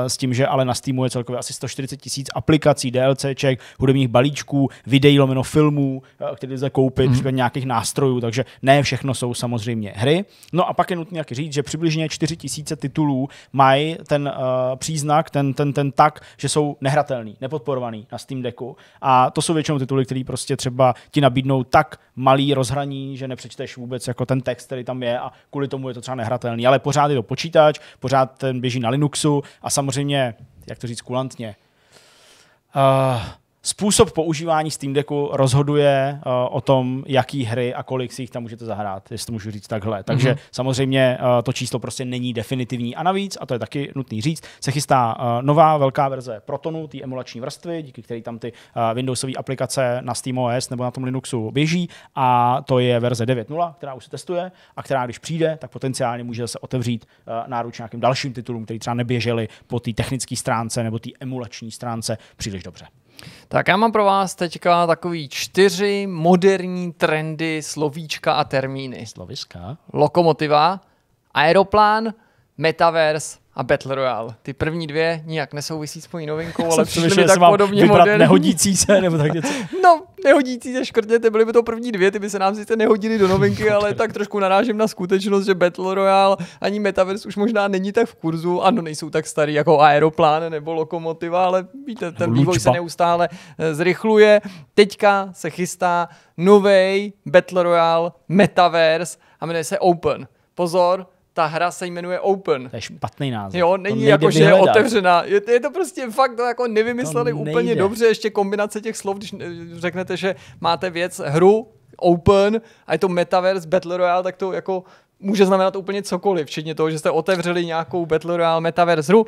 eh, s tím, že ale na Steamu je celkově asi 140 tisíc aplikací, DLCček, hudebních balíčků, videí lomeno filmů, eh, které lze koupit, mm-hmm. nějakých nástrojů, takže ne všechno jsou samozřejmě hry. No a pak je nutné jak říct, že přibližně 4 tisíce titulů mají ten uh, příznak, ten, ten, ten tak, že jsou nehratelný, nepodporovaný, na Steam Decku. A to jsou většinou tituly, které prostě třeba ti nabídnou tak malý rozhraní, že nepřečteš vůbec jako ten text, který tam je a kvůli tomu je to třeba nehratelný. Ale pořád je to počítač, pořád ten běží na Linuxu a samozřejmě, jak to říct kulantně, uh, způsob používání Steam Decku rozhoduje uh, o tom, jaký hry a kolik si jich tam můžete zahrát, jestli to můžu říct takhle. Takže mm-hmm. samozřejmě uh, to číslo prostě není definitivní. A navíc, a to je taky nutný říct, se chystá uh, nová velká verze Protonu, té emulační vrstvy, díky které tam ty uh, Windowsové aplikace na SteamOS nebo na tom Linuxu běží. A to je verze 9.0, která už se testuje a která, když přijde, tak potenciálně může se otevřít uh, náruč nějakým dalším titulům, které třeba neběžely po té technické stránce nebo té emulační stránce příliš dobře. Tak já mám pro vás teďka takový čtyři moderní trendy slovíčka a termíny. Sloviska. Lokomotiva, aeroplán, metaverse a Battle Royale. Ty první dvě nijak nesouvisí s mojí novinkou, ale přišly mi tak podobně moderní. nehodící se, nebo tak něco. no, nehodící se škrtněte, byly by to první dvě, ty by se nám sice nehodily do novinky, ale tak trošku narážím na skutečnost, že Battle Royale ani Metaverse už možná není tak v kurzu, ano, nejsou tak starý jako Aeroplán nebo Lokomotiva, ale víte, ten Lučba. vývoj se neustále eh, zrychluje. Teďka se chystá nový Battle Royale Metaverse a jmenuje se Open. Pozor, ta hra se jmenuje Open. To je špatný název. Jo, není jako, že je otevřená. Je, je to prostě fakt, to jako nevymysleli to úplně dobře, ještě kombinace těch slov, když eh, řeknete, že máte věc, hru, Open a je to Metaverse, Battle Royale, tak to jako může znamenat úplně cokoliv, včetně toho, že jste otevřeli nějakou Battle Royale Metaverse hru.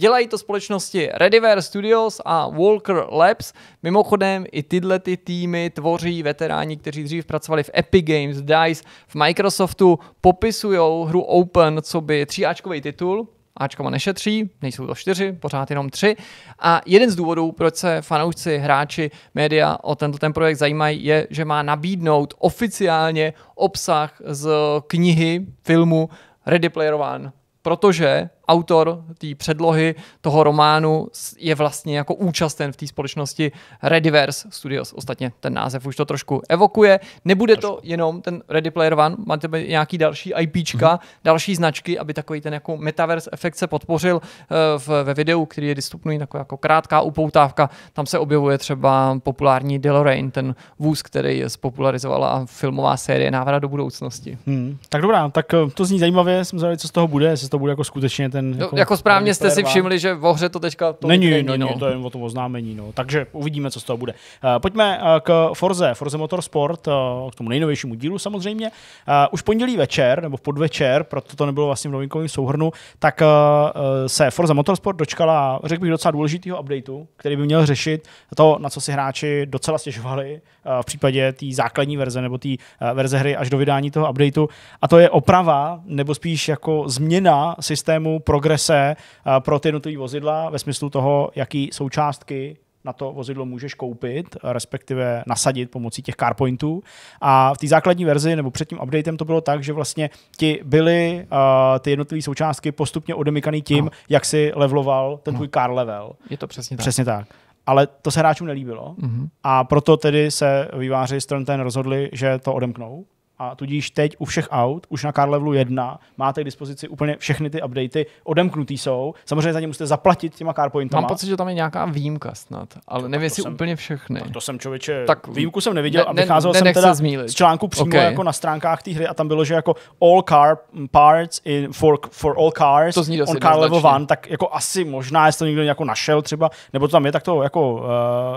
Dělají to společnosti Rediver Studios a Walker Labs. Mimochodem i tyhle ty týmy tvoří veteráni, kteří dřív pracovali v Epic Games, DICE, v Microsoftu, popisují hru Open, co by tříáčkový titul, Ačkama nešetří, nejsou to čtyři, pořád jenom tři. A jeden z důvodů, proč se fanoušci, hráči, média o tento ten projekt zajímají, je, že má nabídnout oficiálně obsah z knihy, filmu Ready Player One. Protože autor té předlohy toho románu je vlastně jako účasten v té společnosti Rediverse Studios. Ostatně ten název už to trošku evokuje. Nebude to jenom ten Ready Player One, máte nějaký další IPčka, mm-hmm. další značky, aby takový ten jako metaverse efekt se podpořil eh, v, ve videu, který je dostupný jako, jako krátká upoutávka. Tam se objevuje třeba populární DeLorean, ten vůz, který je zpopularizovala filmová série Návrat do budoucnosti. Hmm. Tak dobrá, tak eh, to zní zajímavě, jsem zvědavý, co z toho bude, jestli to bude jako skutečně ten ten... Jako, no, jako správně jste si všimli, že v hře to teďka to není, není, není no. to je jen o tom oznámení. No. Takže uvidíme, co z toho bude. Uh, pojďme uh, k Forze, Forze Motorsport, uh, k tomu nejnovějšímu dílu samozřejmě. Uh, už pondělí večer, nebo podvečer, proto to nebylo vlastně v novinkovém souhrnu, tak uh, se Forza Motorsport dočkala, řekl bych, docela důležitého updateu, který by měl řešit to, na co si hráči docela stěžovali Eh, v případě té základní verze nebo té eh, verze hry až do vydání toho updateu. A to je oprava, nebo spíš jako změna systému progrese eh, pro ty jednotlivé vozidla ve smyslu toho, jaký součástky na to vozidlo můžeš koupit, respektive nasadit pomocí těch CarPointů. A v té základní verzi nebo před tím updatem to bylo tak, že vlastně ti byly uh, ty jednotlivé součástky postupně odemykaný tím, no. jak si levloval ten no. tvůj car level. Je to přesně tak. Přesně tak ale to se hráčům nelíbilo mm-hmm. a proto tedy se výváři Stern ten rozhodli, že to odemknou a tudíž teď u všech aut, už na car levelu 1, máte k dispozici úplně všechny ty updaty, odemknutý jsou, samozřejmě za ně musíte zaplatit těma car pointama. Mám pocit, že tam je nějaká výjimka snad, ale to, nevím, jestli úplně všechny. Tak to jsem člověče, tak, výjimku jsem neviděl ne, a vycházel ne, jsem teda zmílit. z článku přímo okay. jako na stránkách té hry a tam bylo, že jako all car parts in for, for all cars to zní on car level one, tak jako asi možná, jestli to někdo jako našel třeba, nebo to tam je, tak to jako uh,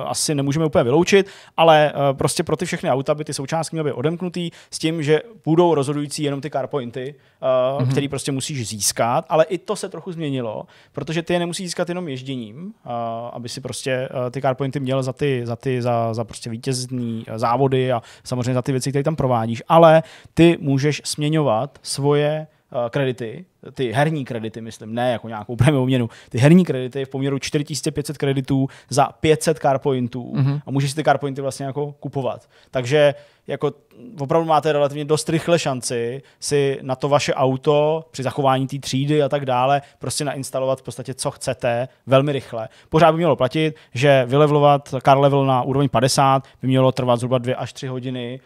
asi nemůžeme úplně vyloučit, ale uh, prostě pro ty všechny auta by ty součástky měly být odemknutý s tím, tím, že budou rozhodující jenom ty carpointy, uh, eh, mm-hmm. který prostě musíš získat, ale i to se trochu změnilo, protože ty je nemusíš získat jenom ježděním, uh, aby si prostě uh, ty carpointy měl za ty, za ty, za, za prostě vítězný závody a samozřejmě za ty věci, které tam provádíš, ale ty můžeš směňovat svoje kredity ty herní kredity, myslím, ne jako nějakou prémiovou měnu, ty herní kredity v poměru 4500 kreditů za 500 carpointů mm-hmm. a můžeš si ty carpointy vlastně jako kupovat. Takže jako opravdu máte relativně dost rychle šanci si na to vaše auto při zachování té třídy a tak dále prostě nainstalovat v podstatě co chcete velmi rychle. Pořád by mělo platit, že vylevlovat car level na úroveň 50 by mělo trvat zhruba 2 až 3 hodiny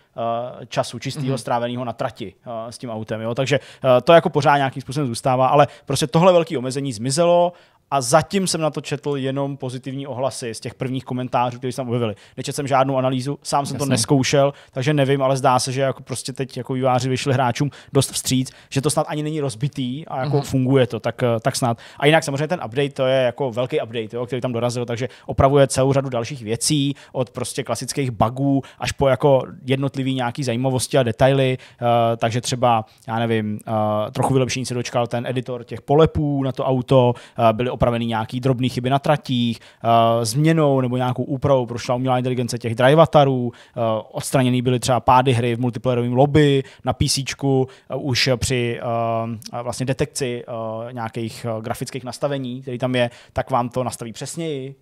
eh, času čistého mm-hmm. stráveného na trati eh, s tím autem. Jo? Takže eh, to jako pořád nějakým způsobem zůstává, ale prostě tohle velké omezení zmizelo a zatím jsem na to četl jenom pozitivní ohlasy z těch prvních komentářů, které jsem objevili. Nečetl jsem žádnou analýzu, sám jsem Jasně. to neskoušel, takže nevím, ale zdá se, že jako prostě teď jako výváři vyšli hráčům dost vstříc, že to snad ani není rozbitý a jako uh-huh. funguje to, tak, eh, tak snad. A jinak samozřejmě ten update, to je jako velký update, jo, který tam dorazil, takže opravuje celou řadu dalších věcí, od prostě klasických bugů až po jako jednotlivý nějaký zajímavosti a detaily, uh, takže třeba, já nevím, uh, trochu vylepšení se dočkal ten editor těch polepů na to auto, uh, byly opraveny nějaký drobné chyby na tratích, eh, změnou nebo nějakou úpravou prošla umělá inteligence těch drivatarů, eh, odstraněný byly třeba pády hry v multiplayerovém lobby, na PC eh, už při vlastně detekci nějakých grafických nastavení, který tam je, tak vám to nastaví přesněji,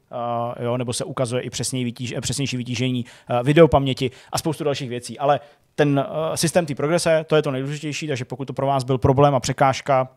jo, nebo se ukazuje i přesněji vytíž, přesnější vytížení videopaměti a spoustu dalších věcí. Ale ten systém té progrese, to je to nejdůležitější, takže pokud to pro vás byl problém a překážka,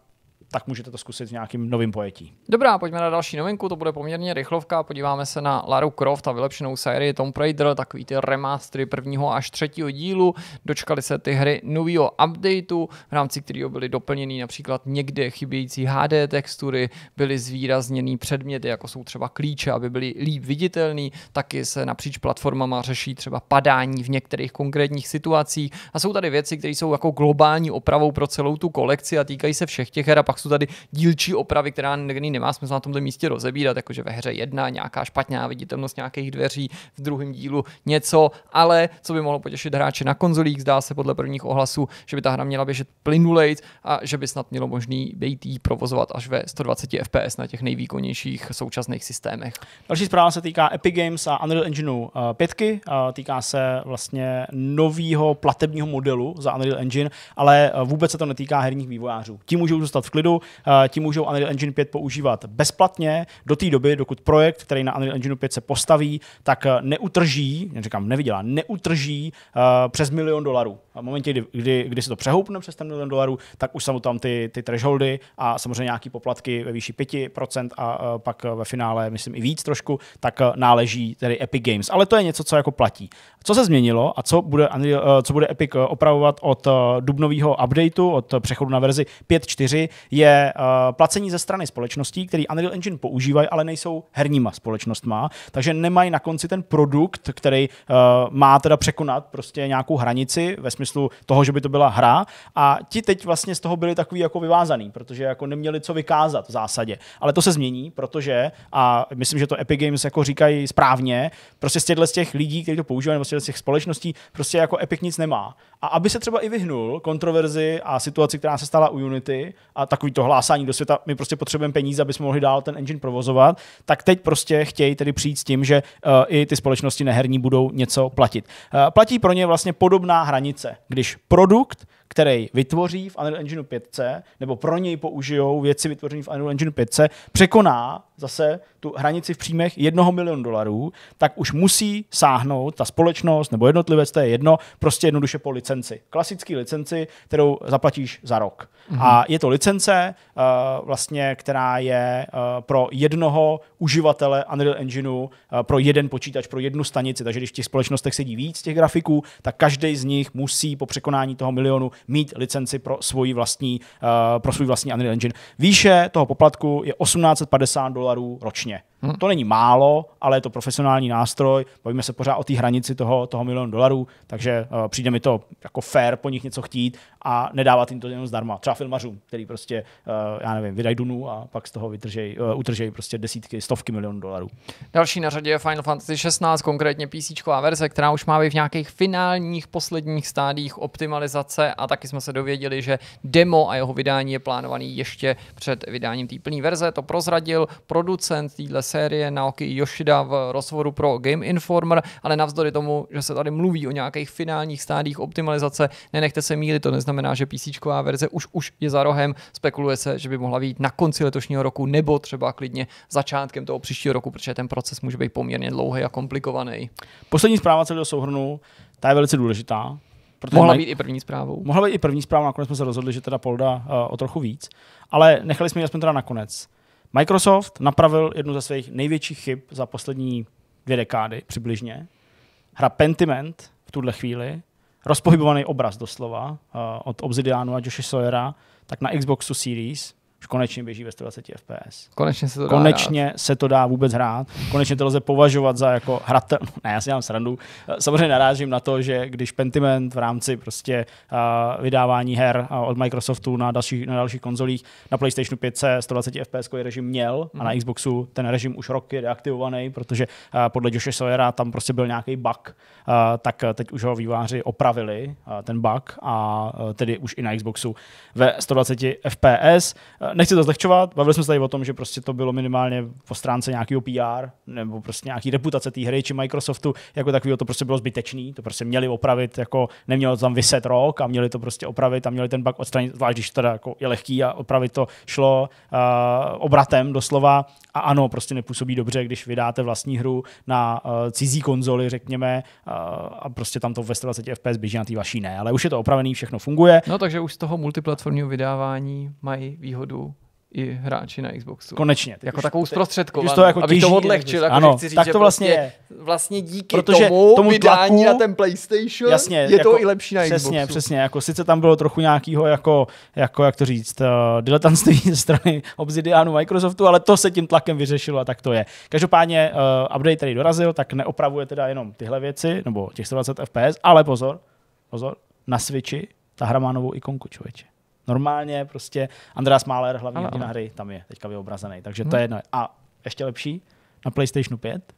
tak můžete to zkusit s nějakým novým pojetí. Dobrá, pojďme na další novinku, to bude poměrně rychlovka. Podíváme se na Laru Croft a vylepšenou sérii Tomb Raider, takový ty remastery prvního až třetího dílu. Dočkali se ty hry nového updateu, v rámci kterého byly doplněny například někde chybějící HD textury, byly zvýrazněný předměty, jako jsou třeba klíče, aby byly líp viditelný, taky se napříč platformama řeší třeba padání v některých konkrétních situacích a jsou tady věci, které jsou jako globální opravou pro celou tu kolekci a týkají se všech těch her a pak pak jsou tady dílčí opravy, která není nemá smysl na tomto místě rozebírat, jakože ve hře jedna nějaká špatná viditelnost nějakých dveří, v druhém dílu něco, ale co by mohlo potěšit hráče na konzolích, zdá se podle prvních ohlasů, že by ta hra měla běžet plynulej a že by snad mělo možný být jí provozovat až ve 120 FPS na těch nejvýkonnějších současných systémech. Další zpráva se týká Epic Games a Unreal Engineu 5. Eh, eh, týká se vlastně nového platebního modelu za Unreal Engine, ale eh, vůbec se to netýká herních vývojářů. Ti můžou zůstat v klidu, covidu, eh, ti můžou Unreal Engine 5 používat bezplatně do té doby, dokud projekt, který na Unreal Engine 5 se postaví, tak eh, neutrží, říkám, nevydělá, neutrží eh, přes milion dolarů. A v momentě, kdy, kdy, kdy se to přehoupne přes ten milion dolarů, tak už jsou tam ty, ty thresholdy a samozřejmě nějaké poplatky ve výši 5% a pak ve finále, myslím i víc trošku, tak náleží tedy Epic Games. Ale to je něco, co jako platí. Co se změnilo a co bude, co bude Epic opravovat od dubnového updateu, od přechodu na verzi 5.4, je uh, placení ze strany společností, který Unreal Engine používají, ale nejsou herníma společnostma, takže nemají na konci ten produkt, který uh, má teda překonat prostě nějakou hranici ve smyslu toho, že by to byla hra a ti teď vlastně z toho byli takový jako vyvázaný, protože jako neměli co vykázat v zásadě. Ale to se změní, protože, a myslím, že to Epic Games jako říkají správně, prostě z těchto z těch lidí, kteří to používají, nebo z z těch společností, prostě jako Epic nic nemá. A aby se třeba i vyhnul kontroverzi a situaci, která se stala u Unity a tak takový to hlásání do světa, my prostě potřebujeme peníze, aby jsme mohli dál ten engine provozovat, tak teď prostě chtějí tedy přijít s tím, že uh, i ty společnosti neherní budou něco platit. Uh, platí pro ně vlastně podobná hranice, když produkt, který vytvoří v Unreal Engine 5, nebo pro něj použijou věci vytvořené v Unreal Engine 5, překoná zase tu hranici v příjmech jednoho milionu dolarů, tak už musí sáhnout ta společnost nebo jednotlivec, to je jedno, prostě jednoduše po licenci. Klasický licenci, kterou zaplatíš za rok. Mm-hmm. A je to licence, uh, vlastně, která je uh, pro jednoho uživatele Unreal Engineu, uh, pro jeden počítač, pro jednu stanici. Takže když v těch společnostech sedí víc těch grafiků, tak každý z nich musí po překonání toho milionu mít licenci pro, svoji vlastní, eh, pro svůj vlastní Unreal Engine. Výše toho poplatku je 1850 dolarů ročně. Hmm. To není málo, ale je to profesionální nástroj. Bavíme se pořád o té hranici toho, toho milionu dolarů, takže uh, přijde mi to jako fair po nich něco chtít a nedávat jim to jenom zdarma. Třeba filmařům, který prostě, uh, já nevím, vydají Dunu a pak z toho vytržej, uh, eh, utržej prostě desítky, stovky milionů dolarů. Další na řadě je Final Fantasy 16, konkrétně PC verze, která už má být v nějakých finálních posledních stádiích optimalizace a taky jsme se dověděli, že demo a jeho vydání je plánovaný ještě před vydáním té plné verze. To prozradil producent téhle série Naoki Yoshida v rozhovoru pro Game Informer, ale navzdory tomu, že se tady mluví o nějakých finálních stádích optimalizace, nenechte se mílit, to neznamená, že PC verze už už je za rohem, spekuluje se, že by mohla být na konci letošního roku nebo třeba klidně začátkem toho příštího roku, protože ten proces může být poměrně dlouhý a komplikovaný. Poslední zpráva celého souhrnu, ta je velice důležitá, Protože mohla být i první zprávou. Mohla být i první zprávou, nakonec jsme se rozhodli, že teda Polda uh, o trochu víc, ale nechali jsme ji aspoň teda nakonec. Microsoft napravil jednu ze svých největších chyb za poslední dvě dekády přibližně. Hra Pentiment v tuhle chvíli, rozpohybovaný obraz doslova eh, od Obsidianu a Joshi Sawyera, tak na Xboxu Series už konečně běží ve 120 FPS. Konečně se to dá Konečně hrát. se to dá vůbec hrát. Konečně to lze považovat za jako hratel. Ne, já si dělám srandu. Samozřejmě narážím na to, že když Pentiment v rámci prostě uh, vydávání her od Microsoftu na dalších, na dalších konzolích na PlayStationu 5 se 120 FPS režim měl mm. a na mhm. Xboxu ten režim už rok je deaktivovaný, protože uh, podle Joshe Sawyera tam prostě byl nějaký bug, uh, tak teď už ho výváři opravili, uh, ten bug, a uh, tedy už i na Xboxu ve 120 FPS. Uh, Eh, nechci to zlehčovat, bavili jsme se tady o tom, že prostě to bylo minimálně po stránce nějakého PR nebo prostě nějaký reputace té hry či Microsoftu, jako takového to prostě bylo zbytečný, to prostě měli opravit, jako nemělo tam vyset rok a měli to prostě opravit a měli ten bug odstranit, zvlášť když teda jako je lehký a opravit to šlo uh, obratem doslova a ano, prostě nepůsobí dobře, když vydáte vlastní hru na uh, cizí konzoli, řekněme, uh, a prostě tam to ve 120 FPS běží na té vaší ne, ale už je to opravený, všechno funguje. No takže už z toho multiplatformního vydávání mají výhodu i hráči na Xboxu. Konečně. Jako takovou zprostředkovanou, to jako aby to odlehčil. Jako ano, říct, tak to vlastně prostě, Vlastně díky Protože tomu, tomu vydání tlaku, na ten PlayStation jasně, je jako, to i lepší na přesně, Xboxu. Přesně, přesně. Jako, sice tam bylo trochu nějakého, jako, jako jak to říct, uh, diletantství ze strany Obsidianu Microsoftu, ale to se tím tlakem vyřešilo a tak to je. Každopádně uh, update, který dorazil, tak neopravuje teda jenom tyhle věci, nebo těch 120 FPS, ale pozor, pozor, na Switchi ta hra má novou ikonku, člověče normálně prostě Andreas Mahler, hlavní ano. hry, tam je teďka vyobrazený, takže hmm. to je jedno. A ještě lepší, na PlayStationu 5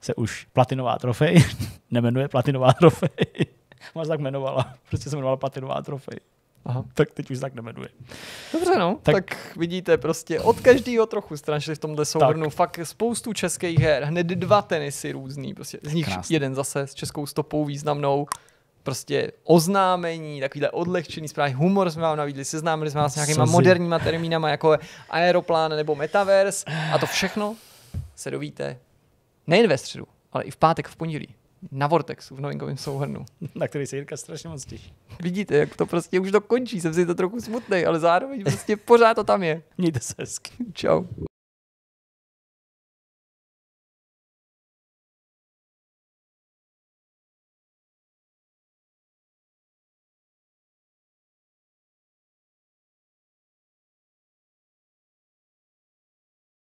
se už platinová trofej nemenuje platinová trofej. Ona se tak jmenovala, prostě se jmenovala platinová trofej. Aha. Tak teď už tak nemenuje. Dobře, no. Tak, tak vidíte, prostě od každého trochu strašili v tomhle souhrnu. Tak. Fakt spoustu českých her, hned dva tenisy různý, prostě z nich Krásný. jeden zase s českou stopou významnou prostě oznámení, takovýhle odlehčený zprávy, humor jsme vám navídli, seznámili jsme vás s nějakýma Sazi. moderníma termínama, jako aeroplán nebo metaverse a to všechno se dovíte nejen ve středu, ale i v pátek v pondělí na Vortexu v novinkovém souhrnu. Na který se Jirka strašně moc těší. Vidíte, jak to prostě už dokončí, jsem si to trochu smutný, ale zároveň prostě pořád to tam je. Mějte se hezky. Čau.